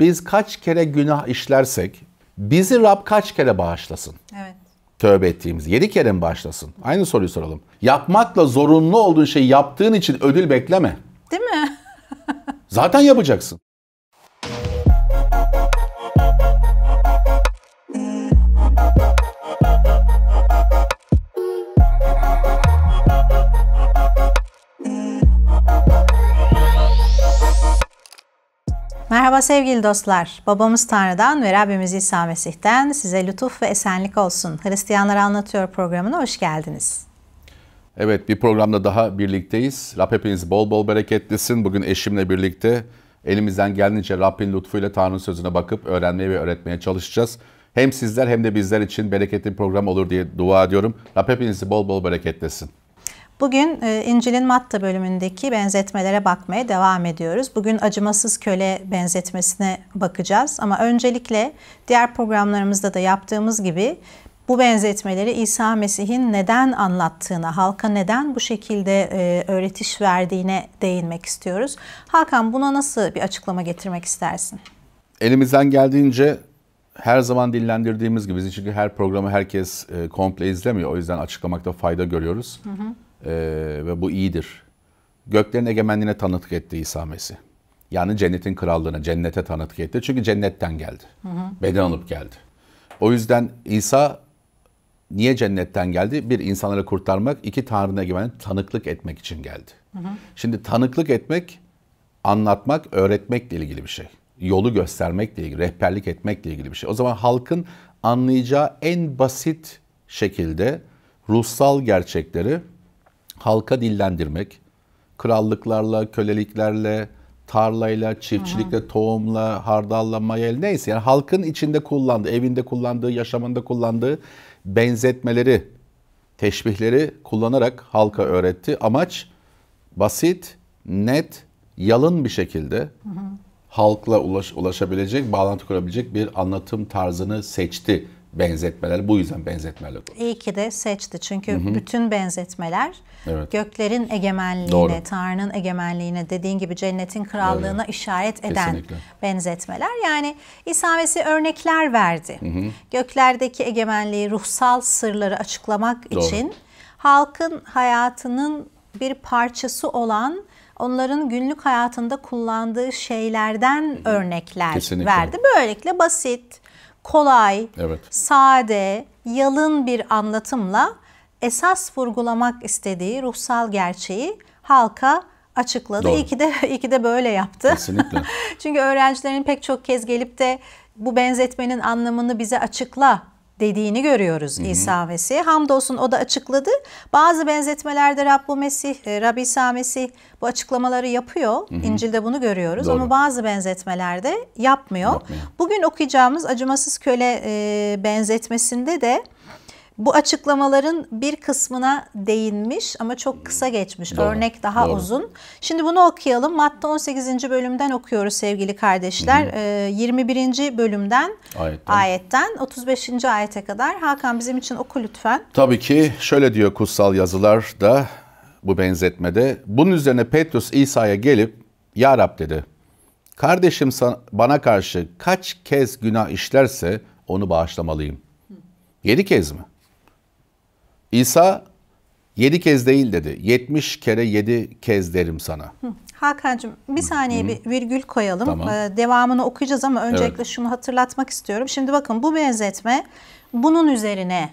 biz kaç kere günah işlersek bizi Rab kaç kere bağışlasın? Evet. Tövbe ettiğimiz yedi kere mi bağışlasın? Aynı soruyu soralım. Yapmakla zorunlu olduğun şeyi yaptığın için ödül bekleme. Değil mi? Zaten yapacaksın. Merhaba sevgili dostlar. Babamız Tanrı'dan ve Rabbimiz İsa Mesih'ten size lütuf ve esenlik olsun. Hristiyanlar Anlatıyor programına hoş geldiniz. Evet bir programda daha birlikteyiz. Rab hepiniz bol bol bereketlisin. Bugün eşimle birlikte elimizden geldiğince Rabbin lütfuyla Tanrı'nın sözüne bakıp öğrenmeye ve öğretmeye çalışacağız. Hem sizler hem de bizler için bereketli bir program olur diye dua ediyorum. Rab hepinizi bol bol bereketlesin. Bugün e, İncil'in Matta bölümündeki benzetmelere bakmaya devam ediyoruz. Bugün acımasız köle benzetmesine bakacağız ama öncelikle diğer programlarımızda da yaptığımız gibi bu benzetmeleri İsa Mesih'in neden anlattığına, halka neden bu şekilde e, öğretiş verdiğine değinmek istiyoruz. Hakan buna nasıl bir açıklama getirmek istersin? Elimizden geldiğince her zaman dillendirdiğimiz gibi çünkü her programı herkes e, komple izlemiyor. O yüzden açıklamakta fayda görüyoruz. Hı hı e, ve bu iyidir. Göklerin egemenliğine tanıtık etti İsa Mesih. Yani cennetin krallığına, cennete tanıtık etti. Çünkü cennetten geldi. Hı hı. Beden alıp geldi. O yüzden İsa niye cennetten geldi? Bir, insanları kurtarmak. iki Tanrı'nın egemenliğine tanıklık etmek için geldi. Hı hı. Şimdi tanıklık etmek, anlatmak, öğretmekle ilgili bir şey. Yolu göstermekle ilgili, rehberlik etmekle ilgili bir şey. O zaman halkın anlayacağı en basit şekilde ruhsal gerçekleri halka dillendirmek, krallıklarla, köleliklerle, tarlayla, çiftçilikle, tohumla, hardalla, mayel neyse yani halkın içinde kullandığı, evinde kullandığı, yaşamında kullandığı benzetmeleri, teşbihleri kullanarak halka öğretti. Amaç basit, net, yalın bir şekilde halkla ulaş, ulaşabilecek, bağlantı kurabilecek bir anlatım tarzını seçti benzetmeler bu yüzden benzetmeler. İyi ki de seçti çünkü hı hı. bütün benzetmeler evet. göklerin egemenliğine, Doğru. Tanrı'nın egemenliğine dediğin gibi cennetin krallığına Öyle. işaret eden Kesinlikle. benzetmeler. Yani İsa Mesih örnekler verdi. Hı hı. Göklerdeki egemenliği, ruhsal sırları açıklamak Doğru. için halkın hayatının bir parçası olan onların günlük hayatında kullandığı şeylerden örnekler Kesinlikle. verdi. Böylelikle basit, kolay, evet. sade, yalın bir anlatımla esas vurgulamak istediği ruhsal gerçeği halka açıkladı. Doğru. İyi ki de iyi ki de böyle yaptı. Kesinlikle. Çünkü öğrencilerin pek çok kez gelip de bu benzetmenin anlamını bize açıkla dediğini görüyoruz Hı-hı. İsa Mesih. Hamdolsun o da açıkladı. Bazı benzetmelerde Rabbu Mesih, e, Rabbi İsa Mesih bu açıklamaları yapıyor. Hı-hı. İncil'de bunu görüyoruz Doğru. ama bazı benzetmelerde yapmıyor. yapmıyor. Bugün okuyacağımız acımasız köle e, benzetmesinde de bu açıklamaların bir kısmına değinmiş ama çok kısa geçmiş. Doğru, Örnek daha doğru. uzun. Şimdi bunu okuyalım. Matta 18. bölümden okuyoruz sevgili kardeşler. Hı hı. 21. Ee, bölümden ayetten. ayetten 35. ayete kadar. Hakan bizim için oku lütfen. Tabii ki şöyle diyor kutsal yazılar da bu benzetmede. Bunun üzerine Petrus İsa'ya gelip Ya Rab dedi. Kardeşim bana karşı kaç kez günah işlerse onu bağışlamalıyım. Yedi kez mi? İsa yedi kez değil dedi. Yetmiş kere yedi kez derim sana. Hı. Hakan'cığım bir saniye bir virgül koyalım. Tamam. Ee, devamını okuyacağız ama öncelikle evet. şunu hatırlatmak istiyorum. Şimdi bakın bu benzetme bunun üzerine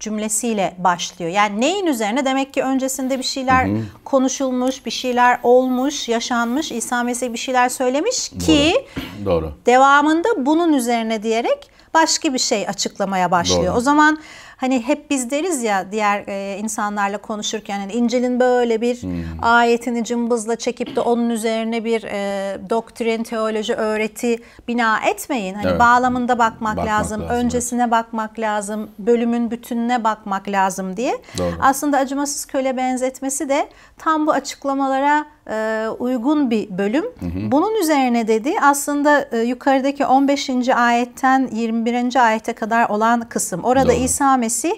cümlesiyle başlıyor. Yani neyin üzerine? Demek ki öncesinde bir şeyler hı hı. konuşulmuş, bir şeyler olmuş, yaşanmış. İsa Mesih bir şeyler söylemiş ki Doğru. Doğru. devamında bunun üzerine diyerek başka bir şey açıklamaya başlıyor. Doğru. O zaman Hani hep biz deriz ya diğer e, insanlarla konuşurken hani İncil'in böyle bir hmm. ayetini cımbızla çekip de onun üzerine bir e, doktrin, teoloji, öğreti bina etmeyin. Hani evet. bağlamında bakmak, bakmak lazım, lazım, öncesine evet. bakmak lazım, bölümün bütününe bakmak lazım diye. Doğru. Aslında acımasız köle benzetmesi de tam bu açıklamalara e, uygun bir bölüm. Hı hı. Bunun üzerine dedi aslında e, yukarıdaki 15. ayetten 21. ayete kadar olan kısım. Orada Doğru. İsa Mesih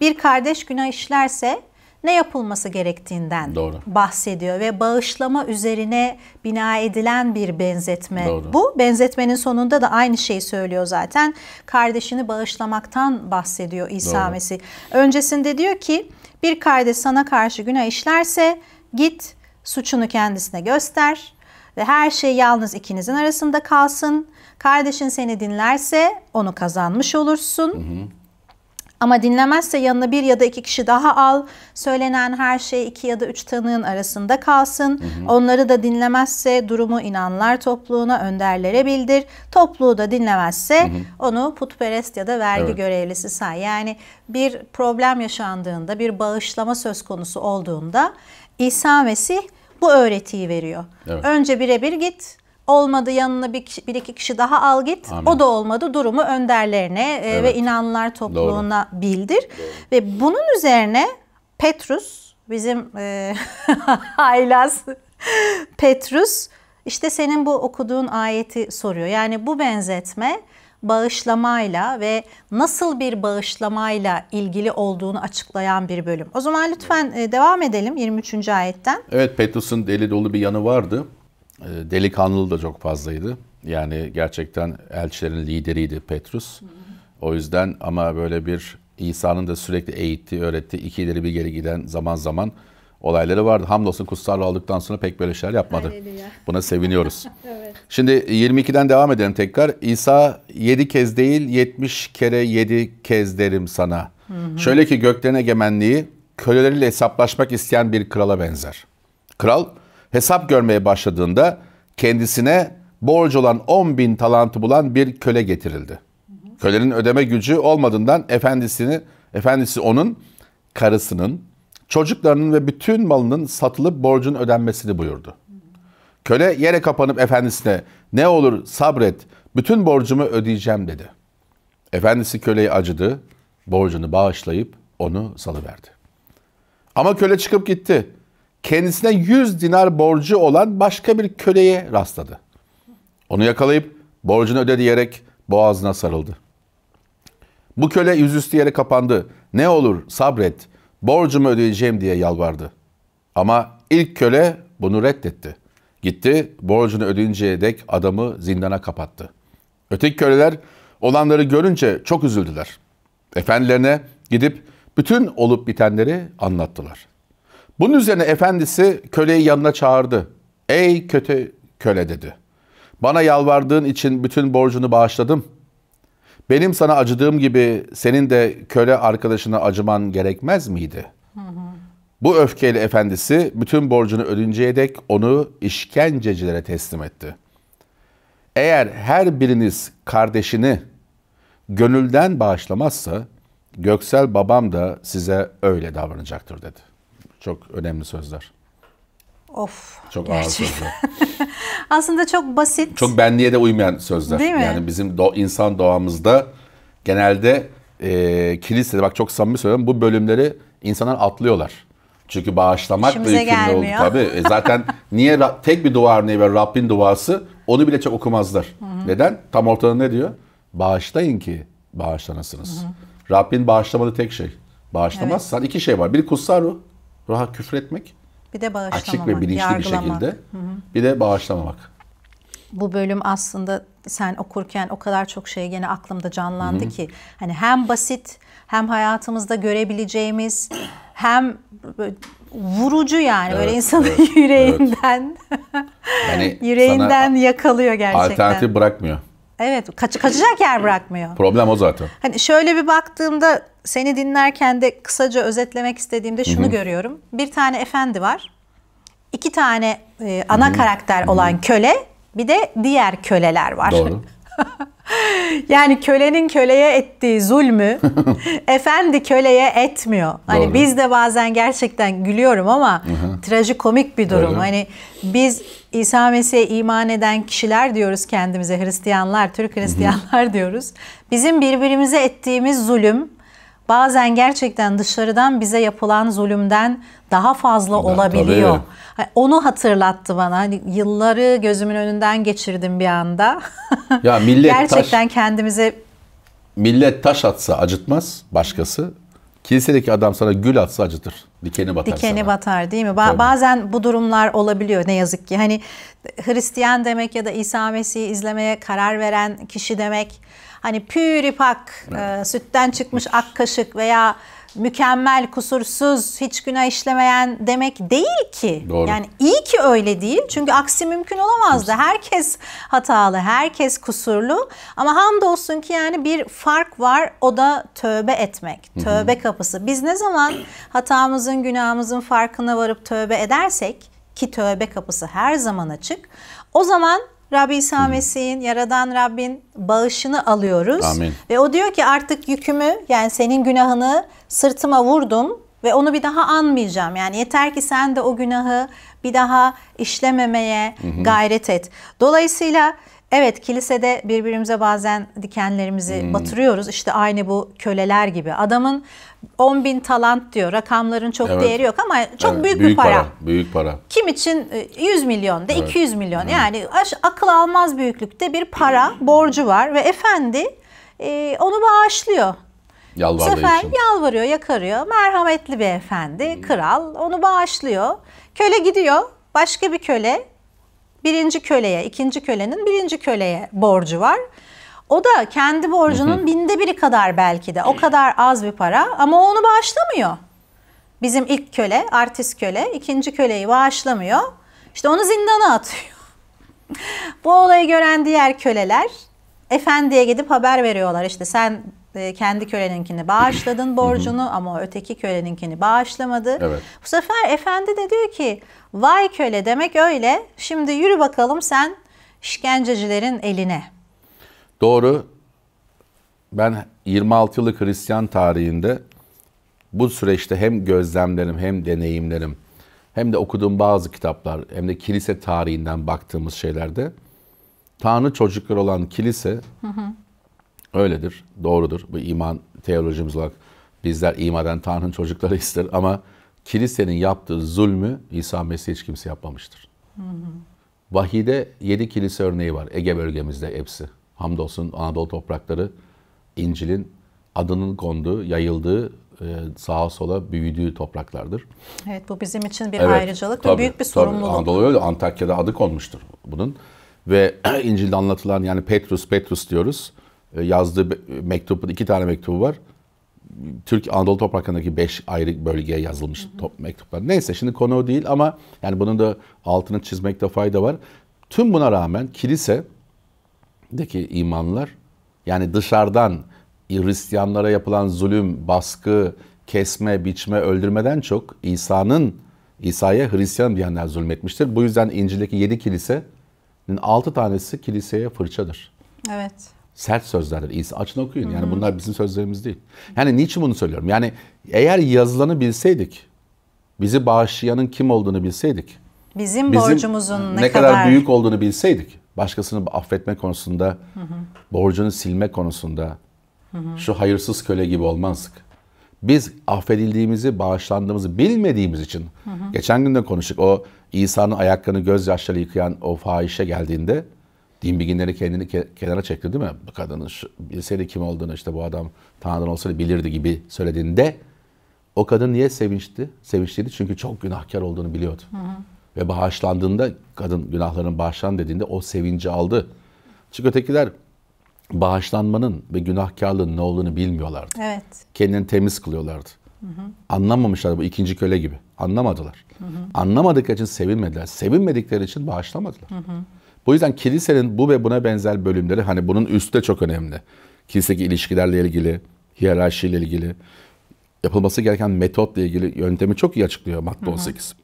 bir kardeş günah işlerse ne yapılması gerektiğinden Doğru. bahsediyor ve bağışlama üzerine bina edilen bir benzetme Doğru. bu. Benzetmenin sonunda da aynı şeyi söylüyor zaten. Kardeşini bağışlamaktan bahsediyor İsa Doğru. Mesih. Öncesinde diyor ki bir kardeş sana karşı günah işlerse git suçunu kendisine göster ve her şey yalnız ikinizin arasında kalsın. Kardeşin seni dinlerse onu kazanmış olursun. Hı hı. Ama dinlemezse yanına bir ya da iki kişi daha al. Söylenen her şey iki ya da üç tanığın arasında kalsın. Hı hı. Onları da dinlemezse durumu inanlar topluluğuna önderlere bildir. Topluluğu da dinlemezse hı hı. onu putperest ya da vergi evet. görevlisi say. Yani bir problem yaşandığında, bir bağışlama söz konusu olduğunda İsa Mesih bu öğretiyi veriyor. Evet. Önce birebir git, olmadı yanına bir, kişi, bir iki kişi daha al git. Amin. O da olmadı durumu önderlerine e, evet. ve inanlar topluluğuna Doğru. bildir. Doğru. Ve bunun üzerine Petrus bizim e, haylaz Petrus işte senin bu okuduğun ayeti soruyor. Yani bu benzetme bağışlamayla ve nasıl bir bağışlamayla ilgili olduğunu açıklayan bir bölüm. O zaman lütfen e, devam edelim 23. ayetten. Evet Petrus'un deli dolu bir yanı vardı. E, Delikanlı da çok fazlaydı. Yani gerçekten elçilerin lideriydi Petrus. O yüzden ama böyle bir İsa'nın da sürekli eğitti, öğretti. iki ileri bir geri giden zaman zaman olayları vardı. Hamdolsun kutsarlı aldıktan sonra pek böyle şeyler yapmadı. Haleluya. Buna seviniyoruz. evet. Şimdi 22'den devam edelim tekrar. İsa 7 kez değil 70 kere 7 kez derim sana. Hı hı. Şöyle ki göklerin egemenliği köleleriyle hesaplaşmak isteyen bir krala benzer. Kral hesap görmeye başladığında kendisine borç olan 10 bin talantı bulan bir köle getirildi. Kölenin ödeme gücü olmadığından efendisini, efendisi onun karısının, çocuklarının ve bütün malının satılıp borcun ödenmesini buyurdu. Köle yere kapanıp efendisine ne olur sabret bütün borcumu ödeyeceğim dedi. Efendisi köleyi acıdı, borcunu bağışlayıp onu salıverdi. Ama köle çıkıp gitti. Kendisine 100 dinar borcu olan başka bir köleye rastladı. Onu yakalayıp borcunu öde diyerek boğazına sarıldı. Bu köle yüzüstü yere kapandı. Ne olur sabret, borcumu ödeyeceğim diye yalvardı. Ama ilk köle bunu reddetti. Gitti borcunu ödeyinceye dek adamı zindana kapattı. Öteki köleler olanları görünce çok üzüldüler. Efendilerine gidip bütün olup bitenleri anlattılar. Bunun üzerine efendisi köleyi yanına çağırdı. Ey kötü köle dedi. Bana yalvardığın için bütün borcunu bağışladım. Benim sana acıdığım gibi senin de köle arkadaşına acıman gerekmez miydi? Bu öfkeyle efendisi bütün borcunu ödünceye dek onu işkencecilere teslim etti. Eğer her biriniz kardeşini gönülden bağışlamazsa göksel babam da size öyle davranacaktır dedi. Çok önemli sözler. Of. Çok ağır gerçekten. sözler. Aslında çok basit. Çok benliğe de uymayan sözler. Değil mi? Yani bizim do insan doğamızda genelde e, kilisede bak çok samimi söylüyorum bu bölümleri insanlar atlıyorlar. Çünkü bağışlamak İşimize yükümlü oldu. Tabii e, zaten niye tek bir duvar örneği ver Rabbin duası onu bile çok okumazlar. Neden? Tam ortada ne diyor? Bağışlayın ki bağışlanasınız. Rabbin bağışlamadığı tek şey. Bağışlamazsan iki şey var. Biri kutsal ruh. Ruha küfretmek. Bir de bağışlamamak, Açık ve bilinçli bir yargılamak. şekilde. Bir de bağışlamamak. bu bölüm aslında sen okurken o kadar çok şey gene aklımda canlandı ki hani hem basit hem hayatımızda görebileceğimiz hem böyle vurucu yani evet, böyle insanın evet, yüreğinden yani yüreğinden yakalıyor gerçekten. Alternatif bırakmıyor. Evet, kaç, kaçacak yer bırakmıyor. Problem o zaten. Hani şöyle bir baktığımda seni dinlerken de kısaca özetlemek istediğimde şunu Hı-hı. görüyorum. Bir tane efendi var. iki tane e, ana Hı-hı. karakter olan Hı-hı. köle, bir de diğer köleler var. Doğru. yani kölenin köleye ettiği zulmü efendi köleye etmiyor. Hani Doğru. biz de bazen gerçekten gülüyorum ama Hı-hı. trajikomik bir durum. Öyle. Hani biz İsa Mesih'e iman eden kişiler diyoruz kendimize Hristiyanlar, Türk Hristiyanlar Hı-hı. diyoruz. Bizim birbirimize ettiğimiz zulüm bazen gerçekten dışarıdan bize yapılan zulümden daha fazla ben, olabiliyor. Tabii. Onu hatırlattı bana. Hani yılları gözümün önünden geçirdim bir anda. Ya millet gerçekten taş, kendimize millet taş atsa acıtmaz başkası. Kilisedeki adam sana gül atsa acıtır. Dikeni batar Dikeni sana. batar değil mi? Ba- bazen bu durumlar olabiliyor ne yazık ki. Hani Hristiyan demek ya da İsa Mesih'i izlemeye karar veren kişi demek hani püripak evet. e, sütten çıkmış ak kaşık veya mükemmel, kusursuz, hiç günah işlemeyen demek değil ki. Doğru. Yani iyi ki öyle değil. Çünkü aksi mümkün olamazdı. Herkes hatalı, herkes kusurlu. Ama hamdolsun ki yani bir fark var. O da tövbe etmek. Tövbe kapısı. Biz ne zaman hatamızın, günahımızın farkına varıp tövbe edersek ki tövbe kapısı her zaman açık. O zaman Rabbi İsa Mesih'in, Yaradan Rabbin bağışını alıyoruz. Amin. Ve o diyor ki artık yükümü yani senin günahını sırtıma vurdum ve onu bir daha anmayacağım. Yani yeter ki sen de o günahı bir daha işlememeye hı hı. gayret et. Dolayısıyla Evet kilisede birbirimize bazen dikenlerimizi hmm. batırıyoruz. İşte aynı bu köleler gibi. Adamın 10 bin talant diyor. Rakamların çok evet. değeri yok ama çok evet, büyük, büyük bir para. para. Büyük para. Kim için 100 e, milyon da evet. 200 milyon. Evet. Yani akıl almaz büyüklükte bir para borcu var ve efendi e, onu bağışlıyor. Yalvardığı Bu sefer için. yalvarıyor, yakarıyor. Merhametli bir beyefendi, hmm. kral onu bağışlıyor. Köle gidiyor, başka bir köle birinci köleye, ikinci kölenin birinci köleye borcu var. O da kendi borcunun binde biri kadar belki de. O kadar az bir para ama onu bağışlamıyor. Bizim ilk köle, artist köle, ikinci köleyi bağışlamıyor. İşte onu zindana atıyor. Bu olayı gören diğer köleler efendiye gidip haber veriyorlar. İşte sen ee, kendi köleninkini bağışladın borcunu ama öteki köleninkini bağışlamadı. Evet. Bu sefer efendi de diyor ki vay köle demek öyle şimdi yürü bakalım sen işkencecilerin eline. Doğru. Ben 26 yıllık Hristiyan tarihinde bu süreçte hem gözlemlerim hem deneyimlerim hem de okuduğum bazı kitaplar hem de kilise tarihinden baktığımız şeylerde Tanrı çocukları olan kilise hı hı Öyledir, doğrudur. Bu iman teolojimiz olarak bizler imaden Tanrı'nın çocukları ister ama kilisenin yaptığı zulmü İsa Mesih hiç kimse yapmamıştır. Vahide yedi kilise örneği var Ege bölgemizde hepsi. Hamdolsun Anadolu toprakları İncil'in adının konduğu, yayıldığı, e, sağa sola büyüdüğü topraklardır. Evet bu bizim için bir evet, ayrıcalık tabii, ve büyük bir sorumluluk. Tabii, Anadolu öyle Antakya'da adı konmuştur bunun. Ve İncil'de anlatılan yani Petrus, Petrus diyoruz. E, yazdığı mektubun iki tane mektubu var. Türk Anadolu topraklarındaki beş ayrı bölgeye yazılmış hı hı. mektuplar. Neyse şimdi konu o değil ama yani bunun da altını çizmekte fayda var. Tüm buna rağmen kilisedeki imanlar yani dışarıdan Hristiyanlara yapılan zulüm, baskı, kesme, biçme, öldürmeden çok İsa'nın İsa'ya Hristiyan diyenler zulmetmiştir. Bu yüzden İncil'deki yedi kilisenin altı tanesi kiliseye fırçadır. Evet sert sözlerdir. İsa açın okuyun. Yani bunlar bizim sözlerimiz değil. Yani niçin bunu söylüyorum? Yani eğer yazılanı bilseydik, bizi bağışlayanın kim olduğunu bilseydik, bizim, bizim borcumuzun ne, ne kadar, büyük olduğunu bilseydik, başkasını affetme konusunda, Hı-hı. borcunu silme konusunda Hı-hı. şu hayırsız köle gibi olmazdık. Biz affedildiğimizi, bağışlandığımızı bilmediğimiz için hı hı. geçen gün de konuştuk. O İsa'nın ayaklarını gözyaşları yıkayan o fahişe geldiğinde din bilginleri kendini ke kenara çekti değil mi? Bu kadının şu, bilseydi kim olduğunu işte bu adam Tanrı'dan olsaydı bilirdi gibi söylediğinde o kadın niye sevinçti? Sevinçliydi çünkü çok günahkar olduğunu biliyordu. Hı hı. Ve bağışlandığında kadın günahların bağışlan dediğinde o sevinci aldı. Çünkü ötekiler bağışlanmanın ve günahkarlığın ne olduğunu bilmiyorlardı. Evet. Kendini temiz kılıyorlardı. Hı hı. Anlamamışlar bu ikinci köle gibi. Anlamadılar. Hı hı. Anlamadıkları için sevinmediler. Sevinmedikleri için bağışlamadılar. Hı hı. Bu yüzden kilisenin bu ve buna benzer bölümleri hani bunun üstü de çok önemli. kiliseki ilişkilerle ilgili, hiyerarşiyle ilgili, yapılması gereken metotla ilgili yöntemi çok iyi açıklıyor madde 18.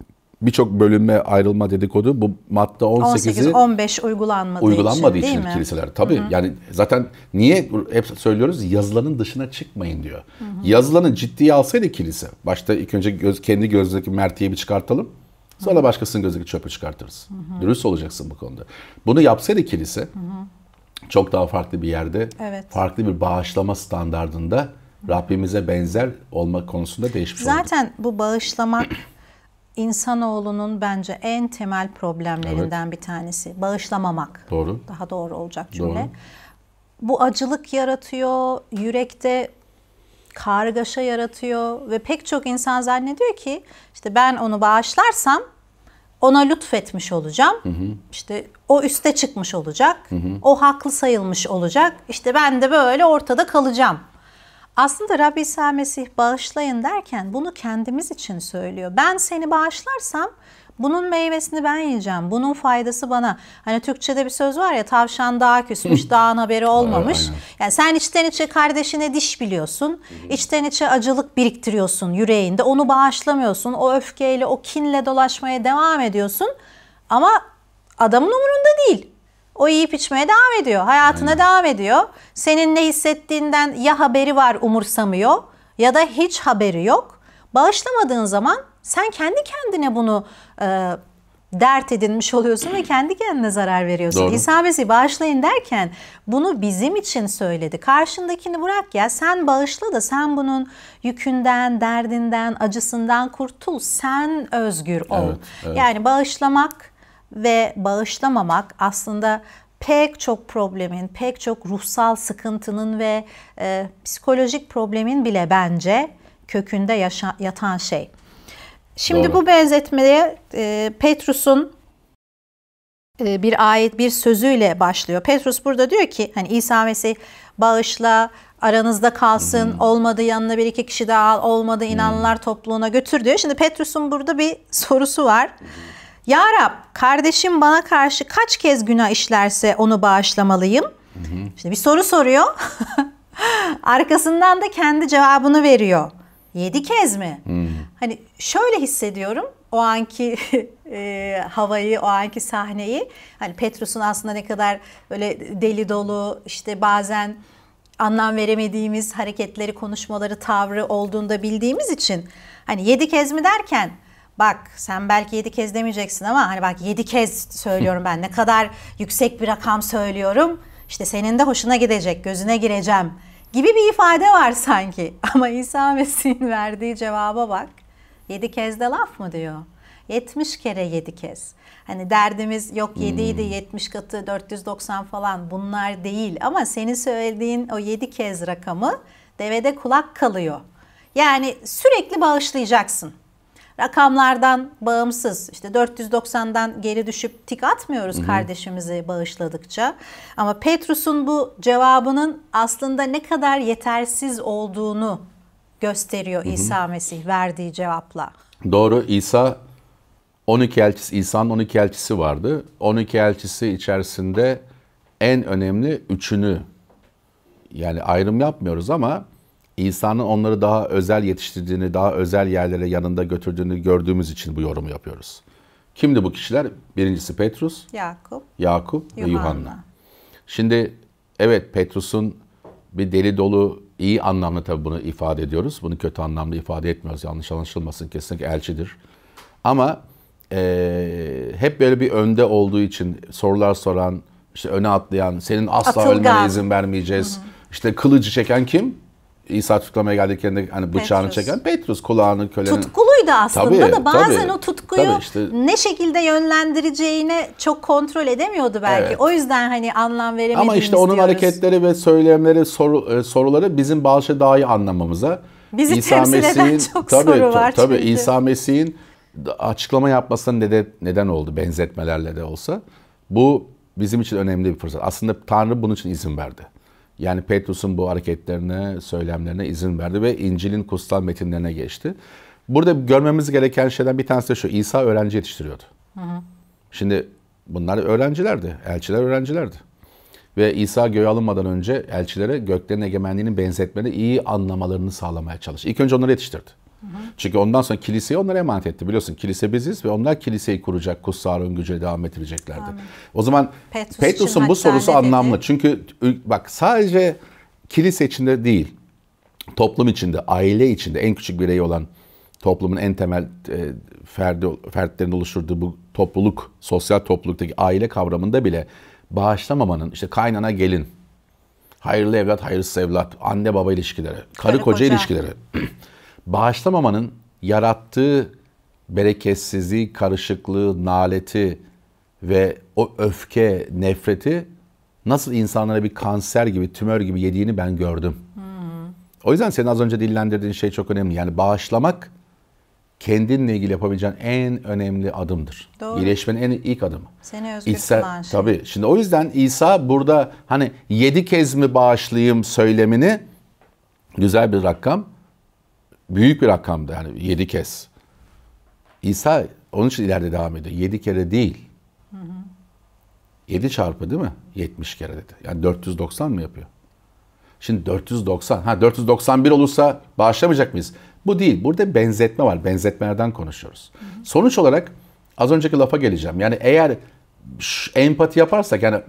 Birçok bölünme, ayrılma dedikodu bu madde 18'i 18 uygulanmadığı, uygulanmadığı için, için kiliseler. Tabii Hı-hı. yani zaten niye hep söylüyoruz yazılanın dışına çıkmayın diyor. Hı-hı. Yazılanı ciddiye alsaydı kilise. Başta ilk önce göz, kendi gözdeki mertiyi bir çıkartalım. Sonra başkasının gözündeki çöpü çıkartırız. Hı hı. Dürüst olacaksın bu konuda. Bunu yapsaydı kilise hı hı. çok daha farklı bir yerde, evet. farklı bir bağışlama standardında Rabbimize benzer olmak konusunda değişmiş Zaten oldu. Zaten bu bağışlamak insanoğlunun bence en temel problemlerinden evet. bir tanesi. Bağışlamamak. Doğru. Daha doğru olacak cümle. Doğru. Bu acılık yaratıyor, yürekte kargaşa yaratıyor ve pek çok insan zannediyor ki işte ben onu bağışlarsam ona lütfetmiş olacağım. Hı hı. İşte o üste çıkmış olacak. Hı hı. O haklı sayılmış olacak. İşte ben de böyle ortada kalacağım. Aslında Rabbi İsa Mesih bağışlayın derken bunu kendimiz için söylüyor. Ben seni bağışlarsam bunun meyvesini ben yiyeceğim. Bunun faydası bana. Hani Türkçe'de bir söz var ya tavşan dağa küsmüş, dağın haberi olmamış. Yani sen içten içe kardeşine diş biliyorsun. İçten içe acılık biriktiriyorsun yüreğinde. Onu bağışlamıyorsun. O öfkeyle, o kinle dolaşmaya devam ediyorsun. Ama adamın umurunda değil. O yiyip içmeye devam ediyor. Hayatına Aynen. devam ediyor. Senin ne hissettiğinden ya haberi var umursamıyor ya da hiç haberi yok. Bağışlamadığın zaman sen kendi kendine bunu e, dert edinmiş oluyorsun ve kendi kendine zarar veriyorsun. Doğru. İsa Mesih bağışlayın derken bunu bizim için söyledi. Karşındakini bırak ya sen bağışla da sen bunun yükünden, derdinden, acısından kurtul. Sen özgür ol. Evet, evet. Yani bağışlamak ve bağışlamamak aslında pek çok problemin, pek çok ruhsal sıkıntının ve e, psikolojik problemin bile bence kökünde yaşa- yatan şey. Şimdi Doğru. bu benzetmeye e, Petrus'un e, bir ayet bir sözüyle başlıyor. Petrus burada diyor ki hani İsa Mesih bağışla aranızda kalsın hmm. olmadı yanına bir iki kişi daha al olmadı inanlar hmm. topluluğuna götür diyor. Şimdi Petrus'un burada bir sorusu var. Ya Rab kardeşim bana karşı kaç kez günah işlerse onu bağışlamalıyım? Hmm. Şimdi bir soru soruyor. Arkasından da kendi cevabını veriyor. Yedi kez mi? Hmm. Hani şöyle hissediyorum o anki e, havayı, o anki sahneyi. Hani Petrus'un aslında ne kadar böyle deli dolu işte bazen anlam veremediğimiz hareketleri, konuşmaları, tavrı olduğunda bildiğimiz için hani yedi kez mi derken bak sen belki yedi kez demeyeceksin ama hani bak yedi kez söylüyorum ben ne kadar yüksek bir rakam söylüyorum işte senin de hoşuna gidecek gözüne gireceğim gibi bir ifade var sanki ama İsa Mesih'in verdiği cevaba bak Yedi kez de laf mı diyor? 70 kere 7 kez. Hani derdimiz yok 7 idi 70 katı 490 falan bunlar değil ama senin söylediğin o 7 kez rakamı devede kulak kalıyor. Yani sürekli bağışlayacaksın. Rakamlardan bağımsız işte 490'dan geri düşüp tik atmıyoruz Hı-hı. kardeşimizi bağışladıkça. Ama Petrus'un bu cevabının aslında ne kadar yetersiz olduğunu gösteriyor İsa hı hı. Mesih verdiği cevapla. Doğru İsa 12 elçisi İsa'nın 12 elçisi vardı. 12 elçisi içerisinde en önemli üçünü yani ayrım yapmıyoruz ama İsa'nın onları daha özel yetiştirdiğini, daha özel yerlere yanında götürdüğünü gördüğümüz için bu yorumu yapıyoruz. Kimdi bu kişiler? Birincisi Petrus, Yakup, Yakup ve Yuhanna. Yuhanna. Şimdi evet Petrus'un bir deli dolu İyi anlamda tabii bunu ifade ediyoruz. Bunu kötü anlamda ifade etmiyoruz. Yanlış anlaşılmasın kesinlikle elçidir. Ama e, hep böyle bir önde olduğu için sorular soran, işte öne atlayan, senin asla Atılgan. ölmene izin vermeyeceğiz. Hı hı. İşte kılıcı çeken kim? İsa tutuklamaya geldiklerinde hani bıçağını Petrus. çeken Petrus kulağını kölenin. Tutkuluydu aslında tabii, da bazen tabii, o tutkuyu tabii işte. ne şekilde yönlendireceğine çok kontrol edemiyordu belki. Evet. O yüzden hani anlam veremediğimiz Ama işte onun diyoruz. hareketleri ve söylemleri, soru, e, soruları bizim bazı daha iyi anlamamıza. Bizi İsa temsil Mesih'in, eden çok tabii, soru var Tabii çünkü. İsa Mesih'in açıklama yapmasına neden, neden oldu benzetmelerle de olsa. Bu bizim için önemli bir fırsat. Aslında Tanrı bunun için izin verdi. Yani Petrus'un bu hareketlerine, söylemlerine izin verdi ve İncil'in kutsal metinlerine geçti. Burada görmemiz gereken şeyden bir tanesi de şu. İsa öğrenci yetiştiriyordu. Hı hı. Şimdi bunlar öğrencilerdi. Elçiler öğrencilerdi. Ve İsa göğe alınmadan önce elçilere göklerin egemenliğinin benzetmelerini iyi anlamalarını sağlamaya çalıştı. İlk önce onları yetiştirdi. Hı hı. Çünkü ondan sonra kiliseyi onlara emanet etti. Biliyorsun kilise biziz ve onlar kiliseyi kuracak, kutsal öngüce devam ettireceklerdi. O zaman Petrus Petrus'un bu sorusu anlamlı. Çünkü bak sadece kilise içinde değil, toplum içinde, aile içinde en küçük birey olan toplumun en temel e, ferdi, fertlerini oluşturduğu bu topluluk, sosyal topluluktaki aile kavramında bile bağışlamamanın işte kaynana gelin, hayırlı evlat, hayırsız evlat, anne baba ilişkileri, karı, koca ilişkileri, bağışlamamanın yarattığı bereketsizliği, karışıklığı, naleti ve o öfke, nefreti nasıl insanlara bir kanser gibi, tümör gibi yediğini ben gördüm. Hmm. O yüzden senin az önce dillendirdiğin şey çok önemli. Yani bağışlamak kendinle ilgili yapabileceğin en önemli adımdır. Doğru. İyileşmenin en ilk adımı. Seni özgür İsa, kılan şey. Tabii. Şimdi o yüzden İsa burada hani yedi kez mi bağışlayayım söylemini güzel bir rakam büyük bir rakamdı yani yedi kez. İsa onun için ileride devam ediyor. yedi kere değil. yedi çarpı değil mi? 70 kere dedi. Yani 490 mı yapıyor? Şimdi 490. Ha 491 olursa bağışlamayacak mıyız? Bu değil. Burada benzetme var. Benzetmelerden konuşuyoruz. Hı hı. Sonuç olarak az önceki lafa geleceğim. Yani eğer empati yaparsak yani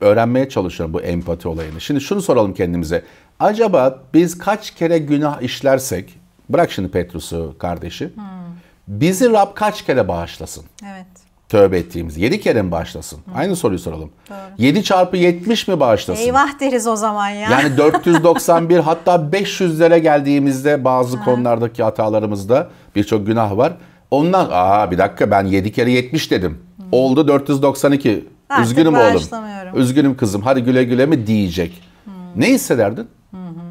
öğrenmeye çalışıyorum bu empati olayını. Şimdi şunu soralım kendimize. Acaba biz kaç kere günah işlersek Bırak şimdi Petrus'u kardeşi. Hmm. Bizi Rab kaç kere bağışlasın? Evet. Tövbe ettiğimiz. Yedi kere mi bağışlasın? Hı. Aynı soruyu soralım. Doğru. 7 çarpı 70 mi bağışlasın? Eyvah deriz o zaman ya. Yani 491 hatta 500'lere geldiğimizde bazı ha. konulardaki hatalarımızda birçok günah var. Ondan aa bir dakika ben 7 kere 70 dedim. Hı. Oldu 492. Artık Üzgünüm oğlum. Üzgünüm kızım. Hadi güle güle mi diyecek. Hı. Ne hissederdin?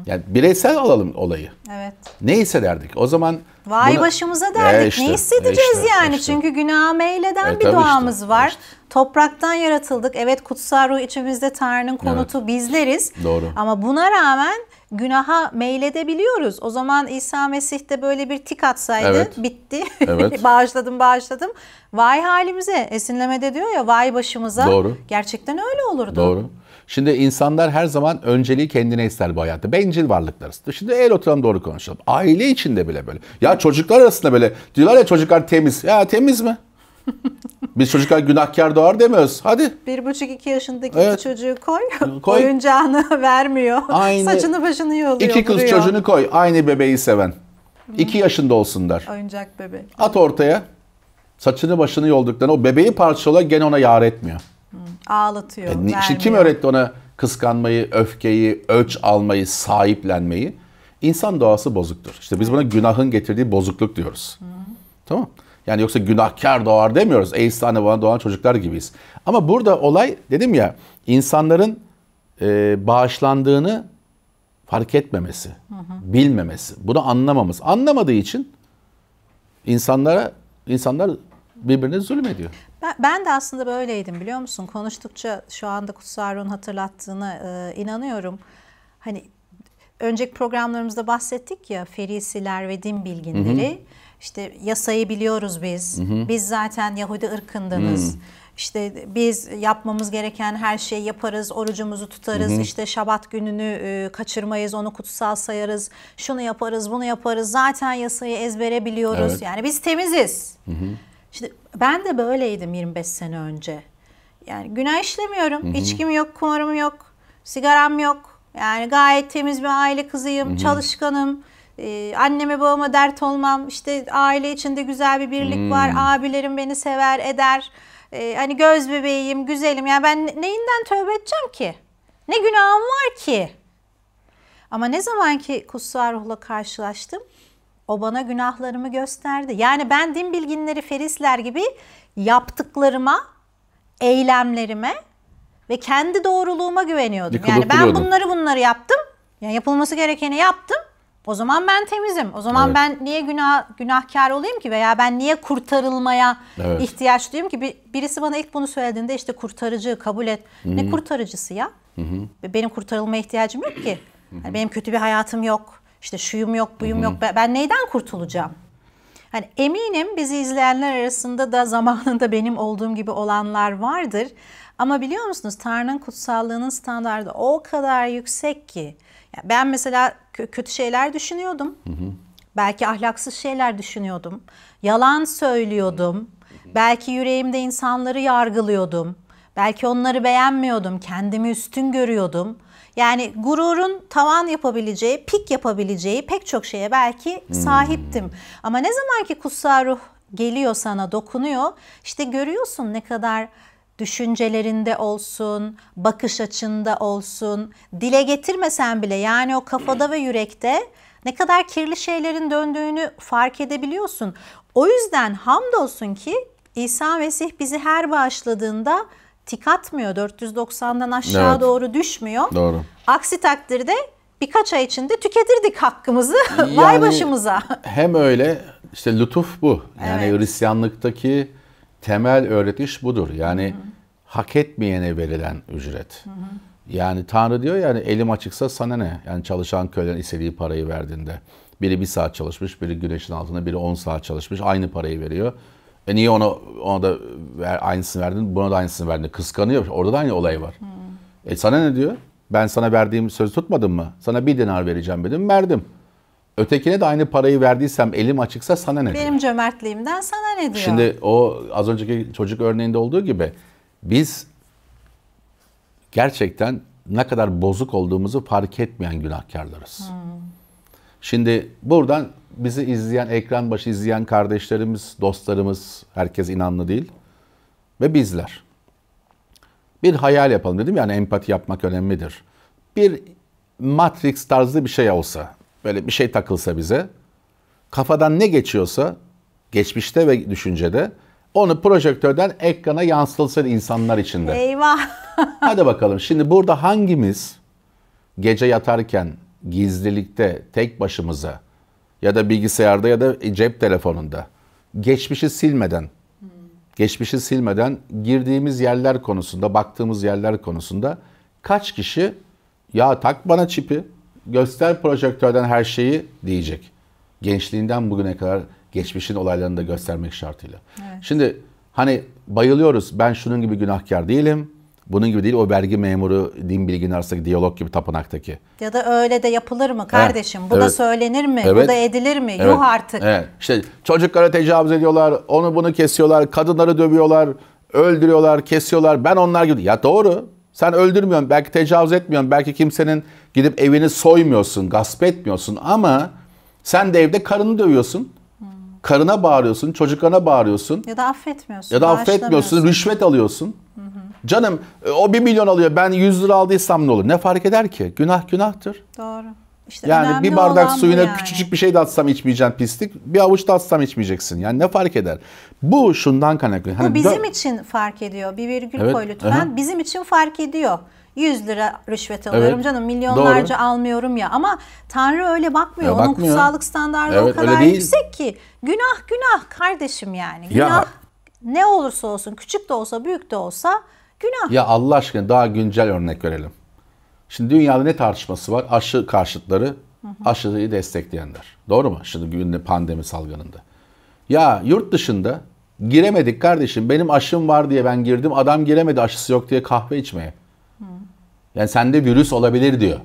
Yani bireysel alalım olayı. Evet. Ne hissederdik? O zaman Vay bunu, başımıza derdik. E işte, ne hissedeceğiz e işte, yani? Işte. Çünkü günah meyleden e, bir doğamız işte, var. Işte. Topraktan yaratıldık. Evet kutsal ruh içimizde Tanrı'nın konutu evet. bizleriz. Doğru. Ama buna rağmen günaha meyledebiliyoruz. O zaman İsa Mesih de böyle bir tik atsaydı evet. bitti. Evet. bağışladım bağışladım. Vay halimize esinlemede diyor ya vay başımıza. Doğru. Gerçekten öyle olurdu. Doğru. Şimdi insanlar her zaman önceliği kendine ister bu hayatta. Bencil varlıklarız. Şimdi el oturan doğru konuşalım. Aile içinde bile böyle. Ya çocuklar arasında böyle diyorlar ya çocuklar temiz. Ya temiz mi? Biz çocuklar günahkar doğar demiyoruz. Hadi. Bir buçuk iki yaşındaki evet. çocuğu koy. koy. Oyuncağını vermiyor. Aynı. Saçını başını yoluyor. İki kız vuruyor. çocuğunu koy. Aynı bebeği seven. İki yaşında olsunlar. Oyuncak bebek. At ortaya. Saçını başını yolduklarına o bebeği parçalıyor gene ona yar etmiyor. Ağlatıyor. E, işte kim öğretti ona kıskanmayı, öfkeyi, ölç almayı, sahiplenmeyi? İnsan doğası bozuktur. İşte biz buna günahın getirdiği bozukluk diyoruz. Hı. Tamam Yani yoksa günahkar doğar demiyoruz. Ey Eys bana doğan çocuklar gibiyiz. Ama burada olay dedim ya insanların e, bağışlandığını fark etmemesi, hı hı. bilmemesi, bunu anlamaması. Anlamadığı için insanlara insanlar birbirine zulüm ediyor. Ben, de aslında böyleydim biliyor musun? Konuştukça şu anda Kutsarun hatırlattığına e, inanıyorum. Hani önceki programlarımızda bahsettik ya ferisiler ve din bilginleri. Hı hı. İşte yasayı biliyoruz biz. Hı hı. Biz zaten Yahudi ırkındanız. Hı. İşte biz yapmamız gereken her şeyi yaparız, orucumuzu tutarız, hı hı. işte şabat gününü e, kaçırmayız, onu kutsal sayarız, şunu yaparız, bunu yaparız, zaten yasayı ezbere biliyoruz. Evet. Yani biz temiziz. Hı hı. Şimdi ben de böyleydim 25 sene önce. Yani günah işlemiyorum. Hı-hı. İçkim yok, kumarım yok, sigaram yok. Yani gayet temiz bir aile kızıyım, Hı-hı. çalışkanım. Ee, anneme babama dert olmam. İşte aile içinde güzel bir birlik hı var. Hmm. Abilerim beni sever, eder. Ee, hani göz bebeğim, güzelim. Yani ben neyinden tövbe edeceğim ki? Ne günahım var ki? Ama ne zaman ki kutsal ruhla karşılaştım, o bana günahlarımı gösterdi. Yani ben din bilginleri ferisler gibi yaptıklarıma, eylemlerime ve kendi doğruluğuma güveniyordum. Yıkılıp yani ben bunları bunları yaptım. Yani yapılması gerekeni yaptım. O zaman ben temizim. O zaman evet. ben niye günah günahkar olayım ki veya ben niye kurtarılmaya evet. ihtiyaç duyayım ki? Bir, birisi bana ilk bunu söylediğinde işte kurtarıcı kabul et. Hı-hı. Ne kurtarıcısı ya? Hı-hı. Benim kurtarılmaya ihtiyacım yok ki. hı benim kötü bir hayatım yok. İşte şuyum yok, buyum Hı-hı. yok. Ben neyden kurtulacağım? Hani eminim bizi izleyenler arasında da zamanında benim olduğum gibi olanlar vardır. Ama biliyor musunuz Tanrı'nın kutsallığının standardı o kadar yüksek ki. Yani ben mesela kötü şeyler düşünüyordum. Hı hı. Belki ahlaksız şeyler düşünüyordum. Yalan söylüyordum. Hı hı. Belki yüreğimde insanları yargılıyordum. Belki onları beğenmiyordum. Kendimi üstün görüyordum. Yani gururun tavan yapabileceği, pik yapabileceği pek çok şeye belki hmm. sahiptim. Ama ne zaman ki kutsal ruh geliyor sana, dokunuyor, işte görüyorsun ne kadar düşüncelerinde olsun, bakış açında olsun, dile getirmesen bile yani o kafada ve yürekte ne kadar kirli şeylerin döndüğünü fark edebiliyorsun. O yüzden hamdolsun ki İsa Mesih bizi her bağışladığında tik atmıyor. 490'dan aşağı evet. doğru düşmüyor. Doğru. Aksi takdirde birkaç ay içinde tüketirdik hakkımızı. Yani, Vay başımıza. Hem öyle işte lütuf bu. Yani evet. Hristiyanlıktaki temel öğretiş budur. Yani Hı-hı. hak etmeyene verilen ücret. Hı-hı. Yani Tanrı diyor yani elim açıksa sana ne? Yani çalışan köylen istediği parayı verdiğinde. Biri bir saat çalışmış, biri güneşin altında, biri on saat çalışmış. Aynı parayı veriyor. E niye ona ona da ver, aynısını verdin, buna da aynısını verdin. Kıskanıyor. Orada da aynı olay var. Hmm. E sana ne diyor? Ben sana verdiğim sözü tutmadım mı? Sana bir dinar vereceğim dedim, verdim. Ötekine de aynı parayı verdiysem elim açıksa sana ne Benim diyor? Benim cömertliğimden sana ne diyor? Şimdi o az önceki çocuk örneğinde olduğu gibi biz gerçekten ne kadar bozuk olduğumuzu fark etmeyen günahkarlarız. Hmm. Şimdi buradan bizi izleyen, ekran başı izleyen kardeşlerimiz, dostlarımız, herkes inanlı değil ve bizler. Bir hayal yapalım dedim yani empati yapmak önemlidir. Bir Matrix tarzı bir şey olsa, böyle bir şey takılsa bize, kafadan ne geçiyorsa geçmişte ve düşüncede onu projektörden ekrana yansıtılsın insanlar içinde. Eyvah. Hadi bakalım şimdi burada hangimiz gece yatarken gizlilikte tek başımıza ya da bilgisayarda ya da cep telefonunda geçmişi silmeden geçmişi silmeden girdiğimiz yerler konusunda, baktığımız yerler konusunda kaç kişi ya tak bana çipi, göster projektörden her şeyi diyecek. Gençliğinden bugüne kadar geçmişin olaylarını da göstermek şartıyla. Evet. Şimdi hani bayılıyoruz ben şunun gibi günahkar değilim. Bunun gibi değil o vergi memuru din bilginin arasındaki diyalog gibi tapınaktaki. Ya da öyle de yapılır mı kardeşim? Evet. Bu da söylenir mi? Evet. Bu da edilir mi? Evet. Yuh artık. Evet. İşte çocuklara tecavüz ediyorlar, onu bunu kesiyorlar, kadınları dövüyorlar, öldürüyorlar, kesiyorlar. Ben onlar gibi. Ya doğru. Sen öldürmüyorsun, belki tecavüz etmiyorsun, belki kimsenin gidip evini soymuyorsun, gasp etmiyorsun ama sen de evde karını dövüyorsun. Karına bağırıyorsun, çocuklarına bağırıyorsun. Ya da affetmiyorsun. Ya da affetmiyorsun, rüşvet alıyorsun. Hı hı. Canım e, o bir milyon alıyor ben 100 lira aldıysam ne olur? Ne fark eder ki? Günah günahtır. Doğru. İşte yani bir bardak suyuna yani. küçücük bir şey de atsam içmeyeceksin pislik. Bir avuç da atsam içmeyeceksin. Yani ne fark eder? Bu şundan kaynaklı. Hani Bu bizim için fark ediyor. Bir virgül evet. koy lütfen. Hı-hı. Bizim için fark ediyor. 100 lira rüşvet alıyorum evet. canım milyonlarca Doğru. almıyorum ya ama Tanrı öyle bakmıyor. Ya, bakmıyor. Onun kutsallık standartı evet, o kadar yüksek ki günah günah kardeşim yani. Günah ya. ne olursa olsun küçük de olsa büyük de olsa Günah. Ya Allah aşkına daha güncel örnek verelim. Şimdi dünyada ne tartışması var? Aşı karşıtları, aşıyı destekleyenler. Doğru mu? Şimdi günde pandemi salgınında. Ya yurt dışında giremedik kardeşim benim aşım var diye ben girdim adam giremedi aşısı yok diye kahve içmeye. Yani sende virüs olabilir diyor.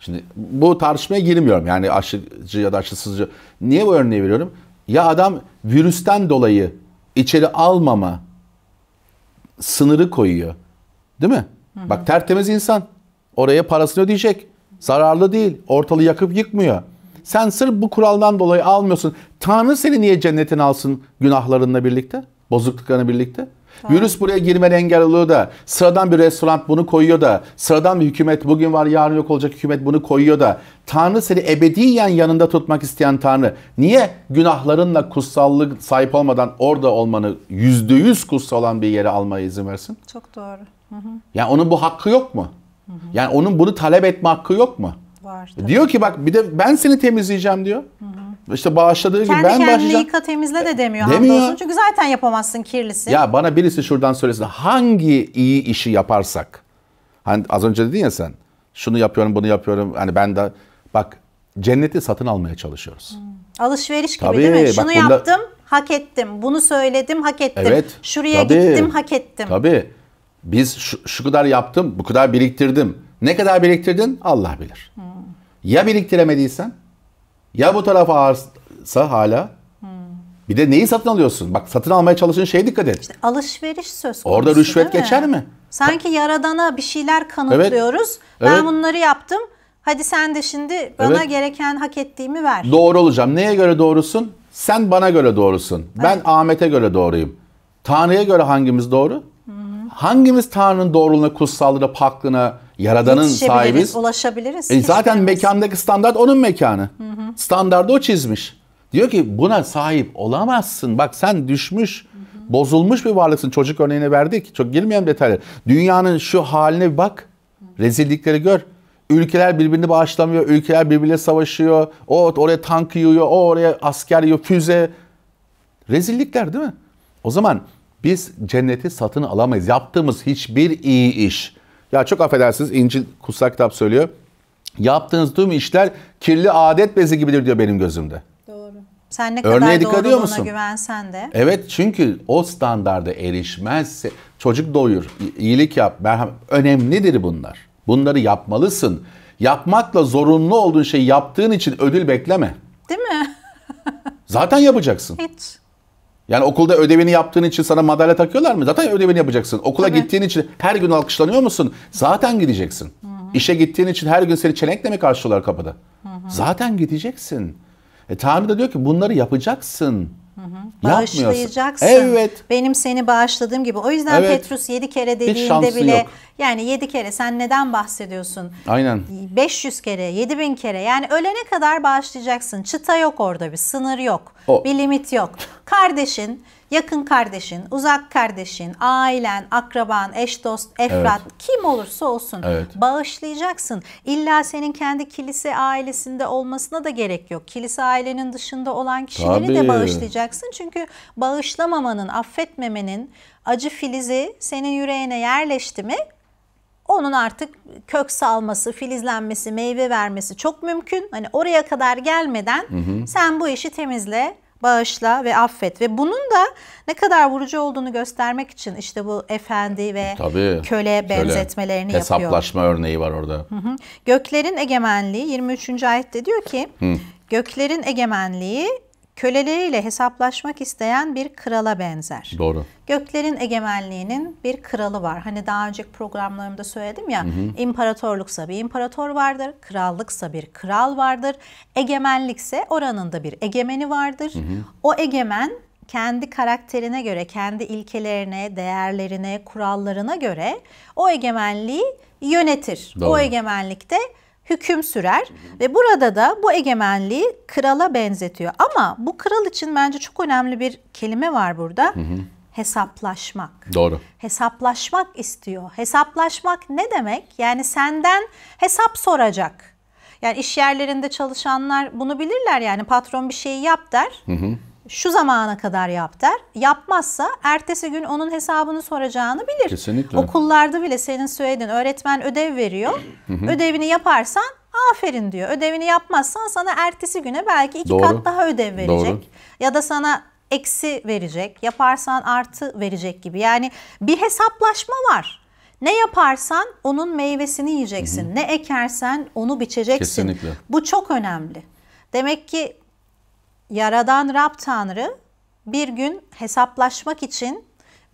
Şimdi bu tartışmaya girmiyorum yani aşıcı ya da aşısızcı. Niye bu örneği veriyorum? Ya adam virüsten dolayı içeri almama sınırı koyuyor. Değil mi? Hı-hı. Bak tertemiz insan. Oraya parasını ödeyecek. Zararlı değil. Ortalığı yakıp yıkmıyor. Sen sırf bu kuraldan dolayı almıyorsun. Tanrı seni niye cennetin alsın günahlarınla birlikte? Bozukluklarına birlikte? Tamam. Virüs buraya girmen engel oluyor da sıradan bir restoran bunu koyuyor da sıradan bir hükümet bugün var yarın yok olacak hükümet bunu koyuyor da Tanrı seni ebediyen yanında tutmak isteyen Tanrı niye günahlarınla kutsallık sahip olmadan orada olmanı yüzde yüz kutsal olan bir yere almaya izin versin? Çok doğru. Hı hı. Yani onun bu hakkı yok mu? Hı hı. Yani onun bunu talep etme hakkı yok mu? Var. E tabii. Diyor ki bak bir de ben seni temizleyeceğim diyor. Hı hı işte bağışladığı Kendi gibi ben kendini başlayacağım. yıka temizle de e, demiyor. demiyor. Hamdolsun. Çünkü zaten yapamazsın kirlisin. Ya bana birisi şuradan söylesin hangi iyi işi yaparsak. Hani az önce dedin ya sen şunu yapıyorum bunu yapıyorum. Hani ben de bak cenneti satın almaya çalışıyoruz. Hmm. Alışveriş gibi Tabii, değil mi? Şunu bak, bunda... yaptım hak ettim. Bunu söyledim hak ettim. Evet, Şuraya tabii, gittim hak ettim. Tabii. Biz şu, şu kadar yaptım bu kadar biriktirdim. Ne kadar biriktirdin Allah bilir. Hmm. Ya biriktiremediysen? Ya bu taraf ağırsa hala hmm. bir de neyi satın alıyorsun? Bak satın almaya çalışın şey dikkat et. İşte alışveriş söz konusu. Orada rüşvet geçer mi? Sanki yaradana bir şeyler kanıtlıyoruz. Evet, ben evet. bunları yaptım. Hadi sen de şimdi bana evet. gereken hak ettiğimi ver. Doğru olacağım. Neye göre doğrusun? Sen bana göre doğrusun. Ben evet. Ahmet'e göre doğruyum. Tanrı'ya göre hangimiz doğru? Hı-hı. Hangimiz Tanrı'nın doğruluğuna, kutsallığına, paklığına, Yaradan'ın sahibiz. Ulaşabiliriz. E zaten mekandaki standart onun mekanı. Hı hı. Standardı o çizmiş. Diyor ki buna sahip olamazsın. Bak sen düşmüş, hı hı. bozulmuş bir varlıksın. Çocuk örneğini verdik. Çok girmeyelim detaylara. Dünyanın şu haline bir bak. Rezillikleri gör. Ülkeler birbirini bağışlamıyor. Ülkeler birbirle savaşıyor. O oraya tank yiyor. O oraya asker yiyor. Füze. Rezillikler değil mi? O zaman biz cenneti satın alamayız. Yaptığımız hiçbir iyi iş ya çok affedersiniz İncil kutsal kitap söylüyor. Yaptığınız tüm işler kirli adet bezi gibidir diyor benim gözümde. Doğru. Sen ne Örneğe kadar doğruluğuna güvensen de. Evet çünkü o standarda erişmezse çocuk doyur, iyilik yap, merhamet. Önemlidir bunlar. Bunları yapmalısın. Yapmakla zorunlu olduğun şeyi yaptığın için ödül bekleme. Değil mi? Zaten yapacaksın. Hiç. Yani okulda ödevini yaptığın için sana madalya takıyorlar mı? Zaten ödevini yapacaksın. Okula Tabii. gittiğin için her gün alkışlanıyor musun? Zaten gideceksin. Hı hı. İşe gittiğin için her gün seni çelenkle mi karşılıyorlar kapıda? Hı hı. Zaten gideceksin. E, Tanrı da diyor ki bunları yapacaksın. Hı hı. Bağışlayacaksın. Evet. Benim seni bağışladığım gibi. O yüzden evet. Petrus yedi kere dediğinde bile yok. Yani 7 kere sen neden bahsediyorsun? Aynen. 500 kere, 7000 kere yani ölene kadar bağışlayacaksın. Çıta yok orada bir sınır yok. O. Bir limit yok. Kardeşin, yakın kardeşin, uzak kardeşin, ailen, akraban, eş dost, efrat evet. kim olursa olsun evet. bağışlayacaksın. İlla senin kendi kilise ailesinde olmasına da gerek yok. Kilise ailenin dışında olan kişileri Tabii. de bağışlayacaksın. Çünkü bağışlamamanın, affetmemenin acı filizi senin yüreğine yerleşti mi onun artık kök salması, filizlenmesi, meyve vermesi çok mümkün. Hani oraya kadar gelmeden hı hı. sen bu işi temizle, bağışla ve affet. Ve bunun da ne kadar vurucu olduğunu göstermek için işte bu efendi ve Tabii, köle benzetmelerini şöyle, yapıyor. Hesaplaşma örneği var orada. Hı hı. Göklerin egemenliği 23. ayette diyor ki... Hı. Göklerin egemenliği köleleriyle hesaplaşmak isteyen bir krala benzer. Doğru. Göklerin egemenliğinin bir kralı var. Hani daha önceki programlarımda söyledim ya, hı hı. imparatorluksa bir imparator vardır, krallıksa bir kral vardır, egemenlikse oranında bir egemeni vardır. Hı hı. O egemen kendi karakterine göre, kendi ilkelerine, değerlerine, kurallarına göre o egemenliği yönetir. Doğru. O egemenlikte de hüküm sürer ve burada da bu egemenliği krala benzetiyor. Ama bu kral için bence çok önemli bir kelime var burada. Hı hı. Hesaplaşmak. Doğru. Hesaplaşmak istiyor. Hesaplaşmak ne demek? Yani senden hesap soracak. Yani iş yerlerinde çalışanlar bunu bilirler yani patron bir şeyi yap der. Hı hı şu zamana kadar yap der. Yapmazsa ertesi gün onun hesabını soracağını bilir. Kesinlikle. Okullarda bile senin söylediğin öğretmen ödev veriyor. Hı hı. Ödevini yaparsan aferin diyor. Ödevini yapmazsan sana ertesi güne belki iki Doğru. kat daha ödev verecek. Doğru. Ya da sana eksi verecek. Yaparsan artı verecek gibi. Yani bir hesaplaşma var. Ne yaparsan onun meyvesini yiyeceksin. Hı hı. Ne ekersen onu biçeceksin. Kesinlikle. Bu çok önemli. Demek ki Yaradan Rab Tanrı bir gün hesaplaşmak için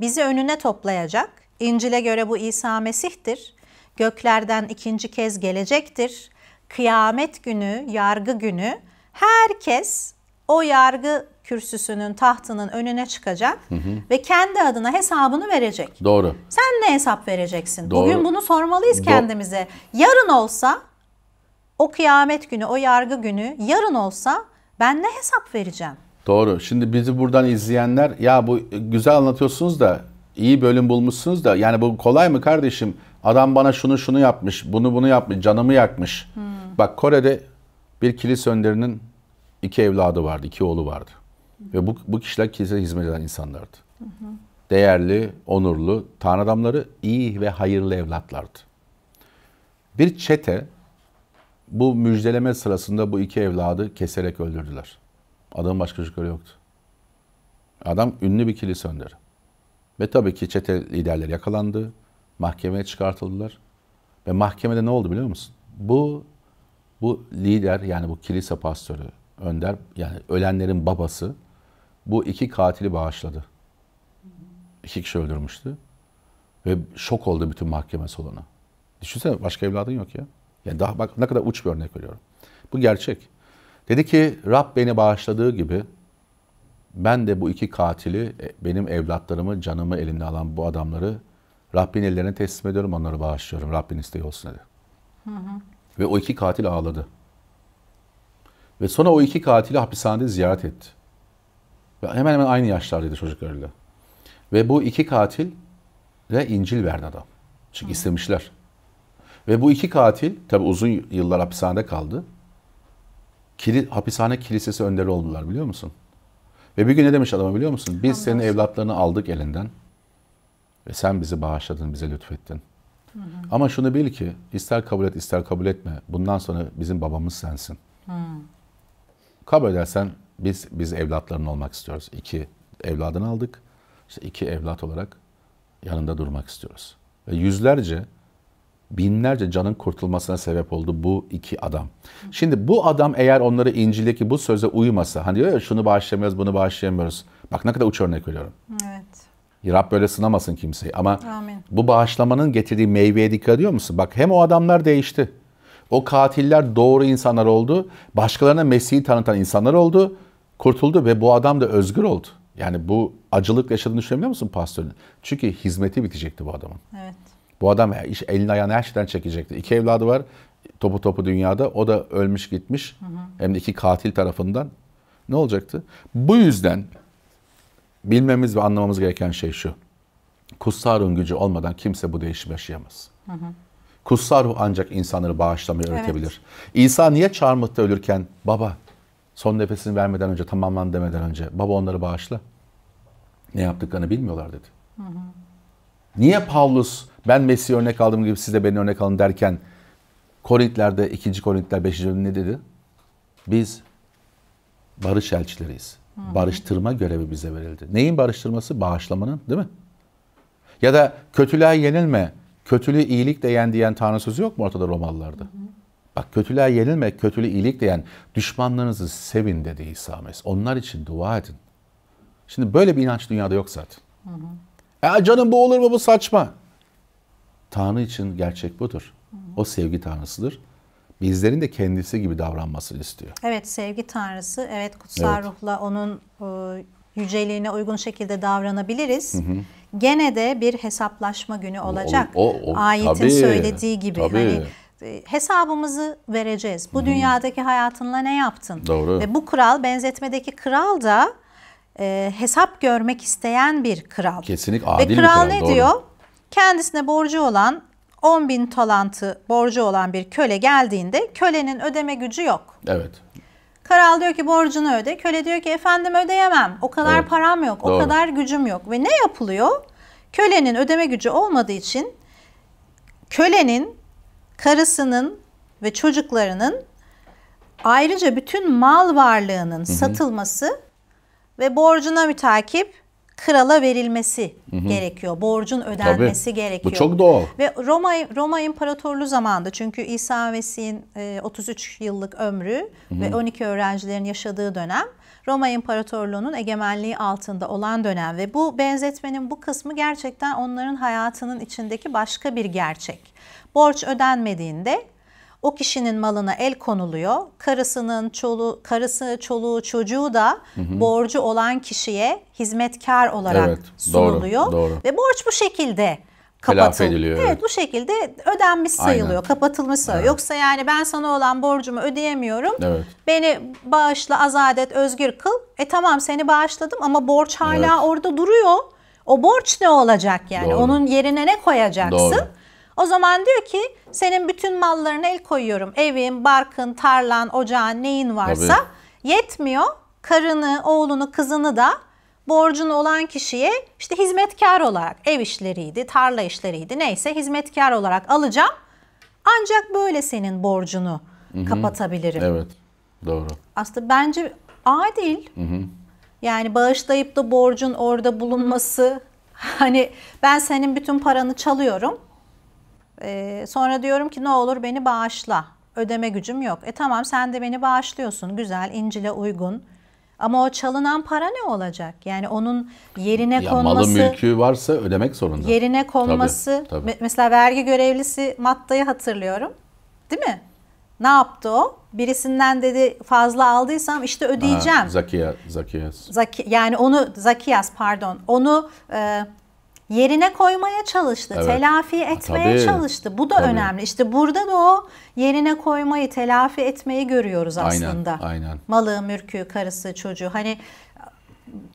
bizi önüne toplayacak. İncil'e göre bu İsa Mesih'tir. Göklerden ikinci kez gelecektir. Kıyamet günü, yargı günü herkes o yargı kürsüsünün, tahtının önüne çıkacak hı hı. ve kendi adına hesabını verecek. Doğru. Sen ne hesap vereceksin? Doğru. Bugün bunu sormalıyız Do- kendimize. Yarın olsa o kıyamet günü, o yargı günü yarın olsa ben ne hesap vereceğim? Doğru. Şimdi bizi buradan izleyenler ya bu güzel anlatıyorsunuz da iyi bölüm bulmuşsunuz da yani bu kolay mı kardeşim? Adam bana şunu şunu yapmış, bunu bunu yapmış, canımı yakmış. Hmm. Bak Kore'de bir kilise önderinin iki evladı vardı, iki oğlu vardı. Hmm. Ve bu, bu kişiler kilise hizmet eden insanlardı. Hmm. Değerli, onurlu, Tanrı adamları iyi ve hayırlı evlatlardı. Bir çete bu müjdeleme sırasında bu iki evladı keserek öldürdüler. Adamın başka çocukları yoktu. Adam ünlü bir kilise önderi. Ve tabii ki çete liderleri yakalandı. Mahkemeye çıkartıldılar. Ve mahkemede ne oldu biliyor musun? Bu bu lider yani bu kilise pastörü, önder yani ölenlerin babası bu iki katili bağışladı. İki kişi öldürmüştü. Ve şok oldu bütün mahkeme salonu. Düşünsene başka evladın yok ya. Yani daha bak ne kadar uç bir örnek veriyorum. Bu gerçek. Dedi ki Rab beni bağışladığı gibi ben de bu iki katili, e, benim evlatlarımı, canımı elimde alan bu adamları Rabbin ellerine teslim ediyorum, onları bağışlıyorum. Rabbin isteği olsun dedi. Hı hı. Ve o iki katil ağladı. Ve sonra o iki katili hapishanede ziyaret etti. Ve hemen hemen aynı yaşlardaydı çocuklarıyla. Ve bu iki katil de İncil verdi adam. Çünkü hı. istemişler. Ve bu iki katil tabi uzun yıllar hapishanede kaldı. Kili, hapishane kilisesi önderi oldular biliyor musun? Ve bir gün ne demiş adama biliyor musun? Biz Anladım. senin evlatlarını aldık elinden. Ve sen bizi bağışladın, bize lütfettin. Hı hı. Ama şunu bil ki ister kabul et ister kabul etme bundan sonra bizim babamız sensin. Hı. Kabul edersen biz biz evlatların olmak istiyoruz. İki evladını aldık. İşte iki evlat olarak yanında durmak istiyoruz. Ve yüzlerce binlerce canın kurtulmasına sebep oldu bu iki adam. Şimdi bu adam eğer onları İncil'deki bu söze uymasa, hani diyor ya şunu bağışlamıyoruz, bunu bağışlayamıyoruz. Bak ne kadar uç örnek veriyorum. Evet. Rab böyle sınamasın kimseyi ama Amin. bu bağışlamanın getirdiği meyveye dikkat ediyor musun? Bak hem o adamlar değişti. O katiller doğru insanlar oldu. Başkalarına Mesih'i tanıtan insanlar oldu. Kurtuldu ve bu adam da özgür oldu. Yani bu acılık yaşadığını düşünebiliyor musun pastörün? Çünkü hizmeti bitecekti bu adamın. Evet. Bu adam iş elini ayağını her şeyden çekecekti. İki evladı var topu topu dünyada. O da ölmüş gitmiş. Hı hı. Hem de iki katil tarafından. Ne olacaktı? Bu yüzden bilmemiz ve anlamamız gereken şey şu. Kutsarun gücü olmadan kimse bu değişimi yaşayamaz. Hı ancak insanları bağışlamayı evet. öğretebilir. İsa niye çarmıhta ölürken baba son nefesini vermeden önce tamamlan demeden önce baba onları bağışla. Ne yaptıklarını bilmiyorlar dedi. Hı hı. Niye Paulus ben Messi örnek aldığım gibi siz de beni örnek alın derken Korintler'de 2. Korintler 5. ne dedi? Biz barış elçileriyiz. Hı. Hmm. Barıştırma görevi bize verildi. Neyin barıştırması? Bağışlamanın değil mi? Ya da kötülüğe yenilme, kötülüğü iyilikle yen diyen Tanrı sözü yok mu ortada Romalılarda? Hı hı. Bak kötülüğe yenilme, kötülüğü iyilikle yen düşmanlarınızı sevin dedi İsa Mesih. Onlar için dua edin. Şimdi böyle bir inanç dünyada yok zaten. Hı hı. E canım bu olur mu bu saçma. Tanrı için gerçek budur. O sevgi tanrısıdır. Bizlerin de kendisi gibi davranmasını istiyor. Evet sevgi tanrısı evet kutsal evet. ruhla onun e, yüceliğine uygun şekilde davranabiliriz. Hı hı. Gene de bir hesaplaşma günü olacak. O, o, o, Ayetin tabii, söylediği gibi tabii. hani e, hesabımızı vereceğiz. Bu hmm. dünyadaki hayatınla ne yaptın? Doğru. Ve bu kral benzetmedeki kral da e, hesap görmek isteyen bir kral. Kesinlikle. adil Ve kral, bir kral ne doğru. diyor? Kendisine borcu olan 10 bin talantı borcu olan bir köle geldiğinde kölenin ödeme gücü yok. Evet. Karal diyor ki borcunu öde. Köle diyor ki efendim ödeyemem. O kadar evet. param yok. Doğru. O kadar gücüm yok. Ve ne yapılıyor? Kölenin ödeme gücü olmadığı için kölenin, karısının ve çocuklarının ayrıca bütün mal varlığının Hı-hı. satılması ve borcuna mütakip krala verilmesi hı hı. gerekiyor. Borcun ödenmesi Tabii. gerekiyor. Bu çok doğal. Ve Roma Roma İmparatorluğu zamanında çünkü İsa Mesih'in 33 e, yıllık ömrü hı hı. ve 12 öğrencilerin yaşadığı dönem Roma İmparatorluğu'nun egemenliği altında olan dönem ve bu benzetmenin bu kısmı gerçekten onların hayatının içindeki başka bir gerçek. Borç ödenmediğinde o kişinin malına el konuluyor. Karısının çolu, karısı, çoluğu, çocuğu da hı hı. borcu olan kişiye hizmetkar olarak evet, sunuluyor doğru, doğru. ve borç bu şekilde kapatılıyor. Evet, evet bu şekilde ödenmiş sayılıyor, Aynen. kapatılmış sayılıyor. Evet. Yoksa yani ben sana olan borcumu ödeyemiyorum. Evet. Beni bağışla, azadet, özgür kıl. E tamam seni bağışladım ama borç hala evet. orada duruyor. O borç ne olacak yani? Doğru. Onun yerine ne koyacaksın? Doğru. O zaman diyor ki senin bütün mallarını el koyuyorum. Evin, barkın, tarlan, ocağın neyin varsa Tabii. yetmiyor. Karını, oğlunu, kızını da borcun olan kişiye işte hizmetkar olarak ev işleriydi, tarla işleriydi neyse hizmetkar olarak alacağım. Ancak böyle senin borcunu Hı-hı. kapatabilirim. Evet. Doğru. Aslında bence adil. Hı-hı. Yani bağışlayıp da borcun orada bulunması hani ben senin bütün paranı çalıyorum e, sonra diyorum ki ne olur beni bağışla. Ödeme gücüm yok. E tamam sen de beni bağışlıyorsun. Güzel, İncil'e uygun. Ama o çalınan para ne olacak? Yani onun yerine ya konması... Malı mülkü varsa ödemek zorunda. Yerine konması... Tabii, tabii. Mesela vergi görevlisi Matta'yı hatırlıyorum. Değil mi? Ne yaptı o? Birisinden dedi fazla aldıysam işte ödeyeceğim. Ha, Zakiyas. Zaki, yani onu Zakiyas pardon. Onu e, yerine koymaya çalıştı, evet. telafi etmeye tabii, çalıştı. Bu da tabii. önemli. İşte burada da o yerine koymayı, telafi etmeyi görüyoruz aslında. Aynen, aynen. Malı, mülkü, karısı, çocuğu. Hani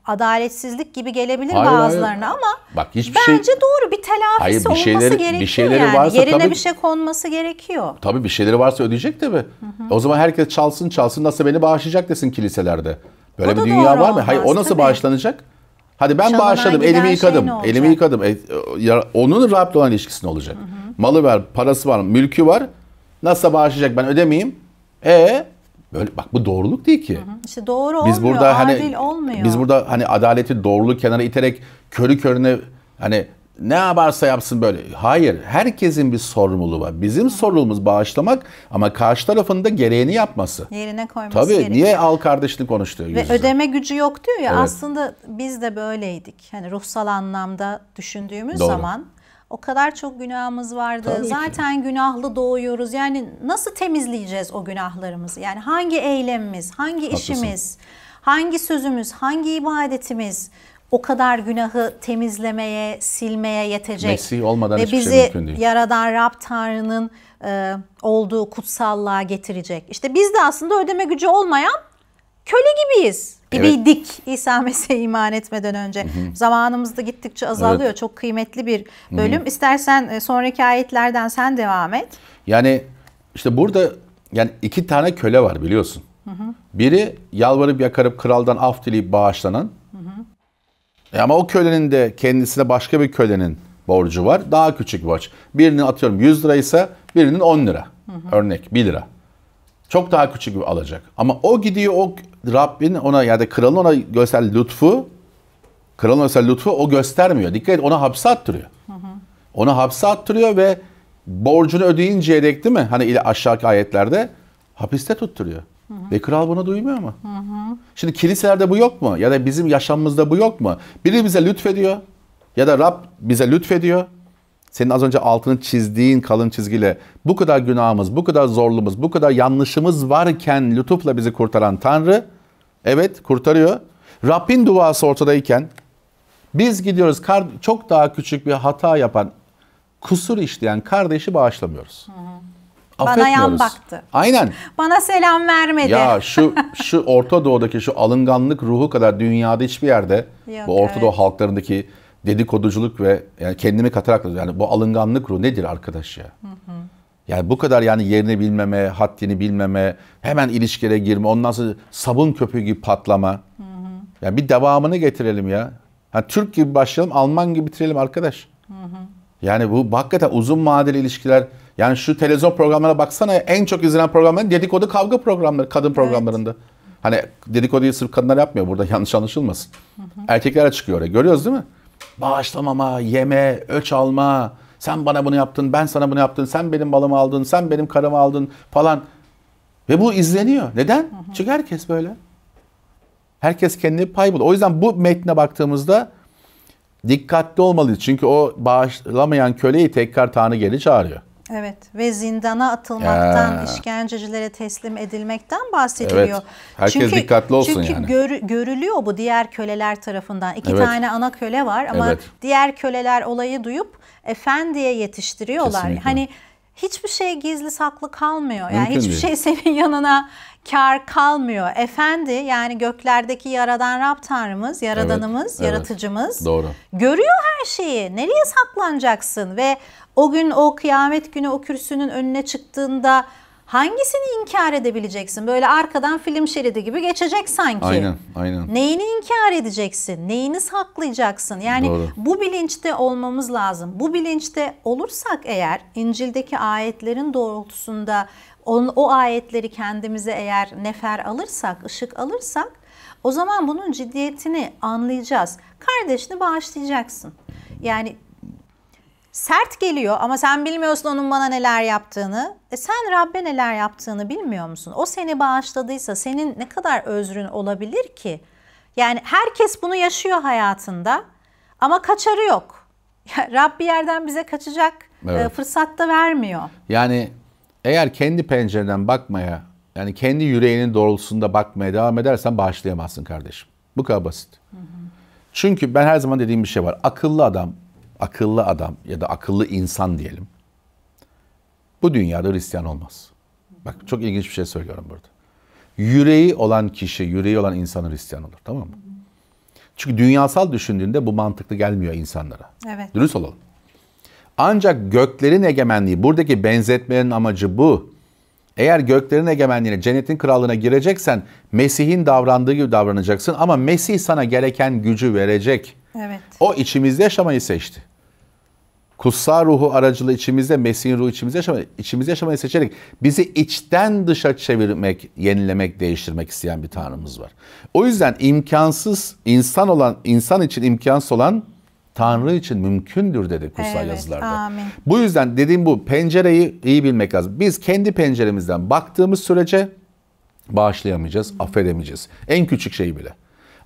adaletsizlik gibi gelebilir hayır, bazılarına hayır. ama Bak, hiçbir bence şey, doğru bir telafisi hayır, bir şeyleri, olması gerekiyor. Bir şeyleri yani. Yerine tabii, bir şey konması gerekiyor. Tabii bir şeyleri varsa ödeyecek tabii. Hı hı. O zaman herkes çalsın çalsın nasıl beni bağışlayacak desin kiliselerde. Böyle bir dünya var mı? Hayır o nasıl tabii. bağışlanacak? Hadi ben Çalanan bağışladım, elimi şey yıkadım. Şey elimi yıkadım. E, ya, onun Rab'le olan ilişkisi ne olacak? Hı hı. Malı var, parası var, mülkü var. Nasıl bağışlayacak ben ödemeyeyim? E böyle bak bu doğruluk değil ki. Hı hı. İşte doğru olmuyor. biz burada hani adil olmuyor. Biz burada hani adaleti doğruluk kenara iterek körü körüne hani ne yaparsa yapsın böyle. Hayır, herkesin bir sorumluluğu var. Bizim sorumluluğumuz bağışlamak ama karşı tarafın da gereğini yapması. Yerine koyması Tabii, gerekiyor. niye al kardeşini konuşuyor? Ve ödeme gücü yok diyor ya evet. aslında biz de böyleydik. Hani ruhsal anlamda düşündüğümüz Doğru. zaman o kadar çok günahımız vardı. Tabii Zaten ki. günahlı doğuyoruz. Yani nasıl temizleyeceğiz o günahlarımızı? Yani hangi eylemimiz, hangi Haklısın. işimiz, hangi sözümüz, hangi ibadetimiz o kadar günahı temizlemeye, silmeye yetecek. Mesih olmadan Ve hiçbir şey bizi şey mümkün değil. Yaradan Rab Tanrı'nın e, olduğu kutsallığa getirecek. İşte biz de aslında ödeme gücü olmayan köle gibiyiz. Gibiydik evet. İsa Mesih'e iman etmeden önce. Hı hı. Zamanımız da gittikçe azalıyor. Evet. Çok kıymetli bir bölüm. Hı hı. İstersen e, sonraki ayetlerden sen devam et. Yani işte burada yani iki tane köle var biliyorsun. Hı hı. Biri yalvarıp yakarıp kraldan af dileyip bağışlanan. E ama o kölenin de kendisine başka bir kölenin borcu var. Daha küçük borç. Birinin atıyorum 100 lira ise birinin 10 lira. Hı hı. Örnek 1 lira. Çok daha küçük bir alacak. Ama o gidiyor o Rabbin ona ya yani da kralın ona gösterdiği lütfu kralın gösterdiği lütfu o göstermiyor. Dikkat et ona hapse attırıyor. Hı hı. Ona hapse attırıyor ve borcunu ödeyinceye dek değil mi? Hani aşağıki ayetlerde hapiste tutturuyor. Hı hı. Ve kral buna duymuyor mu? Hı hı. Şimdi kiliselerde bu yok mu? Ya da bizim yaşamımızda bu yok mu? Biri bize lütfediyor ya da Rab bize lütfediyor. Senin az önce altını çizdiğin kalın çizgiyle bu kadar günahımız, bu kadar zorluğumuz, bu kadar yanlışımız varken lütufla bizi kurtaran Tanrı evet kurtarıyor. Rabbin duası ortadayken biz gidiyoruz çok daha küçük bir hata yapan, kusur işleyen kardeşi bağışlamıyoruz. Hı hı. Bana yan baktı. Aynen. Bana selam vermedi. Ya şu şu Orta Doğu'daki şu alınganlık ruhu kadar dünyada hiçbir yerde Yok, bu Orta evet. Doğu halklarındaki dedikoduculuk ve yani kendimi katarak yani bu alınganlık ruhu nedir arkadaş ya? Hı hı. Yani bu kadar yani yerini bilmeme, haddini bilmeme, hemen ilişkilere girme, ondan sonra sabun köpüğü gibi patlama. Hı hı. Yani bir devamını getirelim ya. Yani Türk gibi başlayalım, Alman gibi bitirelim arkadaş. Hı hı. Yani bu hakikaten uzun vadeli ilişkiler yani şu televizyon programlarına baksana en çok izlenen programların dedikodu kavga programları kadın evet. programlarında. Hani dedikoduyu sırf kadınlar yapmıyor burada yanlış anlaşılmasın. Erkekler çıkıyor öyle görüyoruz değil mi? Bağışlamama, yeme, ölç alma, sen bana bunu yaptın, ben sana bunu yaptın, sen benim balımı aldın, sen benim karımı aldın falan. Ve bu izleniyor. Neden? Hı hı. Çünkü herkes böyle. Herkes kendini pay buluyor. O yüzden bu metne baktığımızda dikkatli olmalıyız. Çünkü o bağışlamayan köleyi tekrar Tanrı geri çağırıyor. Evet ve zindana atılmaktan, ya. işkencecilere teslim edilmekten bahsediliyor. Evet. Herkes çünkü, dikkatli olsun çünkü yani. Çünkü gör, görülüyor bu diğer köleler tarafından. İki evet. tane ana köle var ama evet. diğer köleler olayı duyup efendiye yetiştiriyorlar. Kesinlikle. Hani hiçbir şey gizli saklı kalmıyor. Yani Mümkün hiçbir değil. şey senin yanına kar kalmıyor. Efendi yani göklerdeki yaradan Rab Tanrımız, yaradanımız, evet, yaratıcımız. Doğru. Görüyor her şeyi. Nereye saklanacaksın ve o gün o kıyamet günü o kürsünün önüne çıktığında hangisini inkar edebileceksin? Böyle arkadan film şeridi gibi geçecek sanki. Aynen, aynen. Neyini inkar edeceksin? Neyini saklayacaksın? Yani Doğru. bu bilinçte olmamız lazım. Bu bilinçte olursak eğer İncil'deki ayetlerin doğrultusunda on, o ayetleri kendimize eğer nefer alırsak, ışık alırsak o zaman bunun ciddiyetini anlayacağız. Kardeşini bağışlayacaksın. Yani sert geliyor ama sen bilmiyorsun onun bana neler yaptığını. E sen Rabbe neler yaptığını bilmiyor musun? O seni bağışladıysa senin ne kadar özrün olabilir ki? Yani herkes bunu yaşıyor hayatında ama kaçarı yok. Rab bir yerden bize kaçacak e, evet. fırsat da vermiyor. Yani eğer kendi pencereden bakmaya, yani kendi yüreğinin doğrultusunda bakmaya devam edersen bağışlayamazsın kardeşim. Bu kadar basit. Hı hı. Çünkü ben her zaman dediğim bir şey var. Akıllı adam akıllı adam ya da akıllı insan diyelim. Bu dünyada Hristiyan olmaz. Bak çok ilginç bir şey söylüyorum burada. Yüreği olan kişi, yüreği olan insan Hristiyan olur tamam mı? Çünkü dünyasal düşündüğünde bu mantıklı gelmiyor insanlara. Evet. Dürüst olalım. Ancak göklerin egemenliği, buradaki benzetmenin amacı bu. Eğer göklerin egemenliğine, cennetin krallığına gireceksen Mesih'in davrandığı gibi davranacaksın ama Mesih sana gereken gücü verecek. Evet. O içimizde yaşamayı seçti. Kutsal ruhu aracılığı içimizde, Mesih'in ruhu içimizde yaşamayı, içimizde yaşamayı seçerek bizi içten dışa çevirmek, yenilemek, değiştirmek isteyen bir Tanrımız var. O yüzden imkansız insan olan, insan için imkansız olan Tanrı için mümkündür dedi kutsal evet, yazılarda. Amin. Bu yüzden dediğim bu pencereyi iyi bilmek lazım. Biz kendi penceremizden baktığımız sürece bağışlayamayacağız, affedemeyeceğiz. En küçük şeyi bile.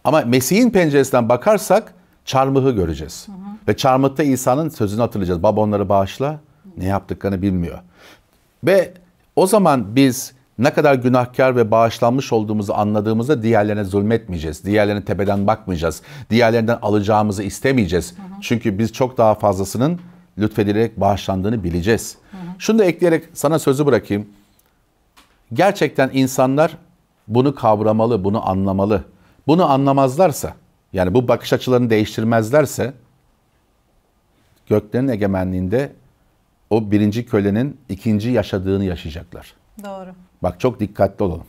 Ama Mesih'in penceresinden bakarsak çarmıhı göreceğiz. Hı hı. Ve çarmıhta İsa'nın sözünü hatırlayacağız. Baba onları bağışla. Ne yaptıklarını bilmiyor. Ve o zaman biz ne kadar günahkar ve bağışlanmış olduğumuzu anladığımızda diğerlerine zulmetmeyeceğiz. Diğerlerine tepeden bakmayacağız. Diğerlerinden alacağımızı istemeyeceğiz. Hı hı. Çünkü biz çok daha fazlasının lütfedilerek bağışlandığını bileceğiz. Hı hı. Şunu da ekleyerek sana sözü bırakayım. Gerçekten insanlar bunu kavramalı, bunu anlamalı. Bunu anlamazlarsa yani bu bakış açılarını değiştirmezlerse göklerin egemenliğinde o birinci kölenin ikinci yaşadığını yaşayacaklar. Doğru. Bak çok dikkatli olalım.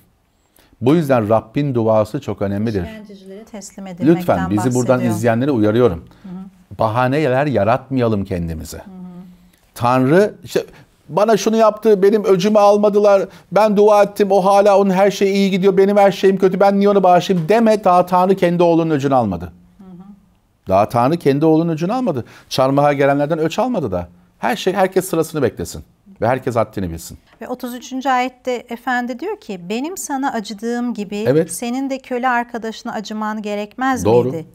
Bu yüzden Rabbin duası çok önemlidir. İşkencecilere teslim edilmekten Lütfen bizi buradan izleyenleri uyarıyorum. Hı hı. Bahaneler yaratmayalım kendimize. Hı hı. Tanrı işte bana şunu yaptı, benim öcümü almadılar, ben dua ettim, o hala onun her şeyi iyi gidiyor, benim her şeyim kötü, ben niye onu bağışlayayım deme. Daha Tanrı kendi oğlunun öcünü almadı. Daha Tanrı kendi oğlunun öcünü almadı. Çarmıha gelenlerden öç almadı da. Her şey, herkes sırasını beklesin ve herkes haddini bilsin. Ve 33. ayette Efendi diyor ki benim sana acıdığım gibi evet. senin de köle arkadaşına acıman gerekmez Doğru. miydi?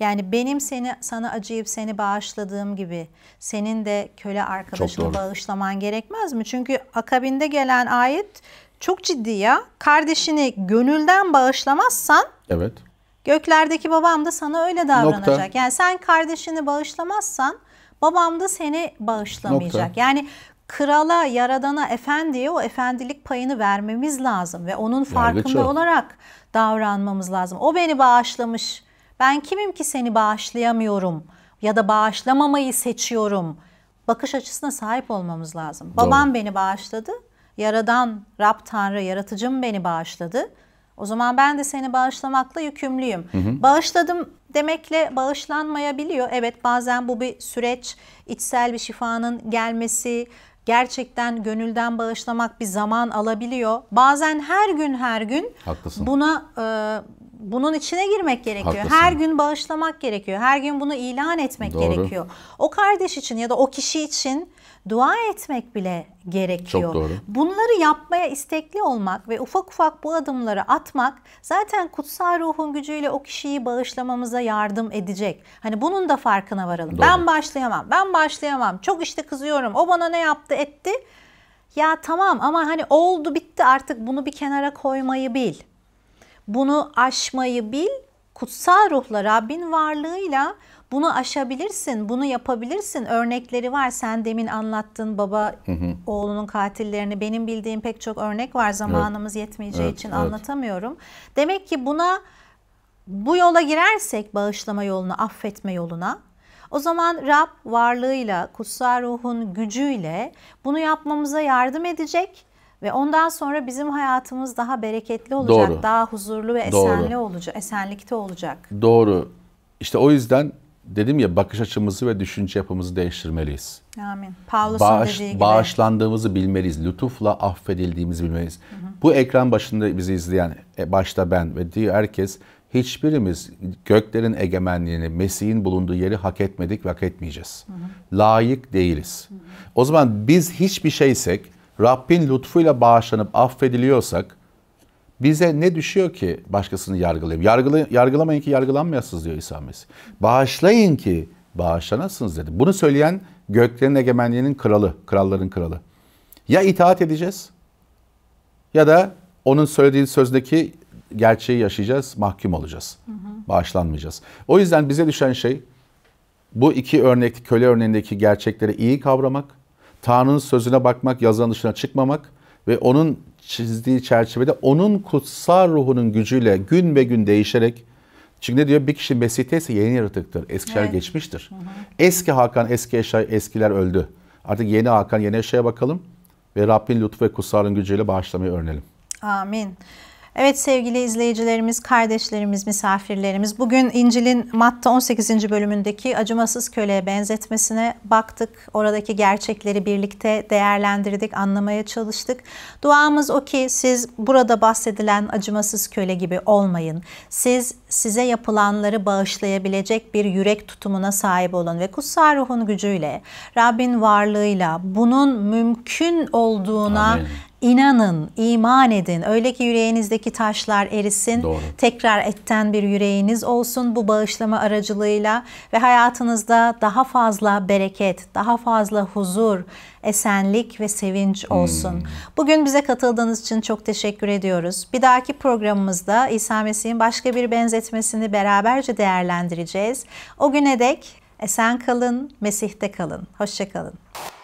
Yani benim seni sana acıyıp seni bağışladığım gibi senin de köle arkadaşını bağışlaman gerekmez mi? Çünkü akabinde gelen ayet çok ciddi ya. Kardeşini gönülden bağışlamazsan Evet. Göklerdeki babam da sana öyle davranacak. Nokta. Yani sen kardeşini bağışlamazsan babam da seni bağışlamayacak. Nokta. Yani krala, yaradana, efendiye o efendilik payını vermemiz lazım ve onun farkında olarak davranmamız lazım. O beni bağışlamış ben kimim ki seni bağışlayamıyorum ya da bağışlamamayı seçiyorum bakış açısına sahip olmamız lazım. Doğru. Babam beni bağışladı. Yaradan, Rab Tanrı, yaratıcım beni bağışladı. O zaman ben de seni bağışlamakla yükümlüyüm. Hı hı. Bağışladım demekle bağışlanmayabiliyor. Evet bazen bu bir süreç, içsel bir şifanın gelmesi, gerçekten gönülden bağışlamak bir zaman alabiliyor. Bazen her gün her gün Haklısın. buna e, bunun içine girmek gerekiyor. Haklısın. Her gün bağışlamak gerekiyor. Her gün bunu ilan etmek Doğru. gerekiyor. O kardeş için ya da o kişi için dua etmek bile gerekiyor. Çok doğru. Bunları yapmaya istekli olmak ve ufak ufak bu adımları atmak zaten kutsal ruhun gücüyle o kişiyi bağışlamamıza yardım edecek. Hani bunun da farkına varalım. Doğru. Ben başlayamam. Ben başlayamam. Çok işte kızıyorum. O bana ne yaptı, etti. Ya tamam ama hani oldu bitti artık bunu bir kenara koymayı bil. Bunu aşmayı bil. Kutsal ruhla Rabbin varlığıyla bunu aşabilirsin, bunu yapabilirsin. Örnekleri var. Sen demin anlattın baba hı hı. oğlunun katillerini. Benim bildiğim pek çok örnek var. Zamanımız evet. yetmeyeceği evet, için evet. anlatamıyorum. Demek ki buna bu yola girersek bağışlama yoluna, affetme yoluna o zaman Rab varlığıyla, kutsal ruhun gücüyle bunu yapmamıza yardım edecek ve ondan sonra bizim hayatımız daha bereketli olacak, Doğru. daha huzurlu ve esenli olacak, esenlikte olacak. Doğru. İşte o yüzden dedim ya bakış açımızı ve düşünce yapımızı değiştirmeliyiz. Amin. Paulus'un Bağış, dediği gibi. Bağışlandığımızı bilmeliyiz. Lütufla affedildiğimizi bilmeliyiz. Hı hı. Bu ekran başında bizi izleyen e, başta ben ve diğer herkes hiçbirimiz göklerin egemenliğini, Mesih'in bulunduğu yeri hak etmedik ve hak etmeyeceğiz. Hı hı. Layık değiliz. Hı hı. O zaman biz hiçbir şeysek Rabbin lutfuyla bağışlanıp affediliyorsak bize ne düşüyor ki başkasını yargılayayım? Yargıla, yargılamayın ki yargılanmayasınız diyor İsa Mesih. Bağışlayın ki bağışlanasınız dedi. Bunu söyleyen göklerin egemenliğinin kralı, kralların kralı. Ya itaat edeceğiz ya da onun söylediği sözdeki gerçeği yaşayacağız, mahkum olacağız. Hı hı. Bağışlanmayacağız. O yüzden bize düşen şey bu iki örnek köle örneğindeki gerçekleri iyi kavramak Tanrı'nın sözüne bakmak, yazan dışına çıkmamak ve onun çizdiği çerçevede onun kutsal ruhunun gücüyle gün be gün değişerek çünkü ne diyor? Bir kişi Mesih'te ise yeni yaratıktır. Eskiler evet. geçmiştir. Hı hı. Eski Hakan, eski Eşay, eskiler öldü. Artık yeni Hakan, yeni Eşay'a bakalım ve Rabbin lütfu ve kutsalın gücüyle bağışlamayı öğrenelim. Amin. Evet sevgili izleyicilerimiz, kardeşlerimiz, misafirlerimiz bugün İncil'in Matta 18. bölümündeki acımasız köleye benzetmesine baktık. Oradaki gerçekleri birlikte değerlendirdik, anlamaya çalıştık. Duamız o ki siz burada bahsedilen acımasız köle gibi olmayın. Siz size yapılanları bağışlayabilecek bir yürek tutumuna sahip olun ve kutsal ruhun gücüyle, Rabbin varlığıyla bunun mümkün olduğuna Amin inanın, iman edin. Öyle ki yüreğinizdeki taşlar erisin. Doğru. Tekrar etten bir yüreğiniz olsun bu bağışlama aracılığıyla ve hayatınızda daha fazla bereket, daha fazla huzur, esenlik ve sevinç olsun. Hmm. Bugün bize katıldığınız için çok teşekkür ediyoruz. Bir dahaki programımızda İsa Mesih'in başka bir benzetmesini beraberce değerlendireceğiz. O güne dek esen kalın, Mesih'te kalın. Hoşçakalın. kalın.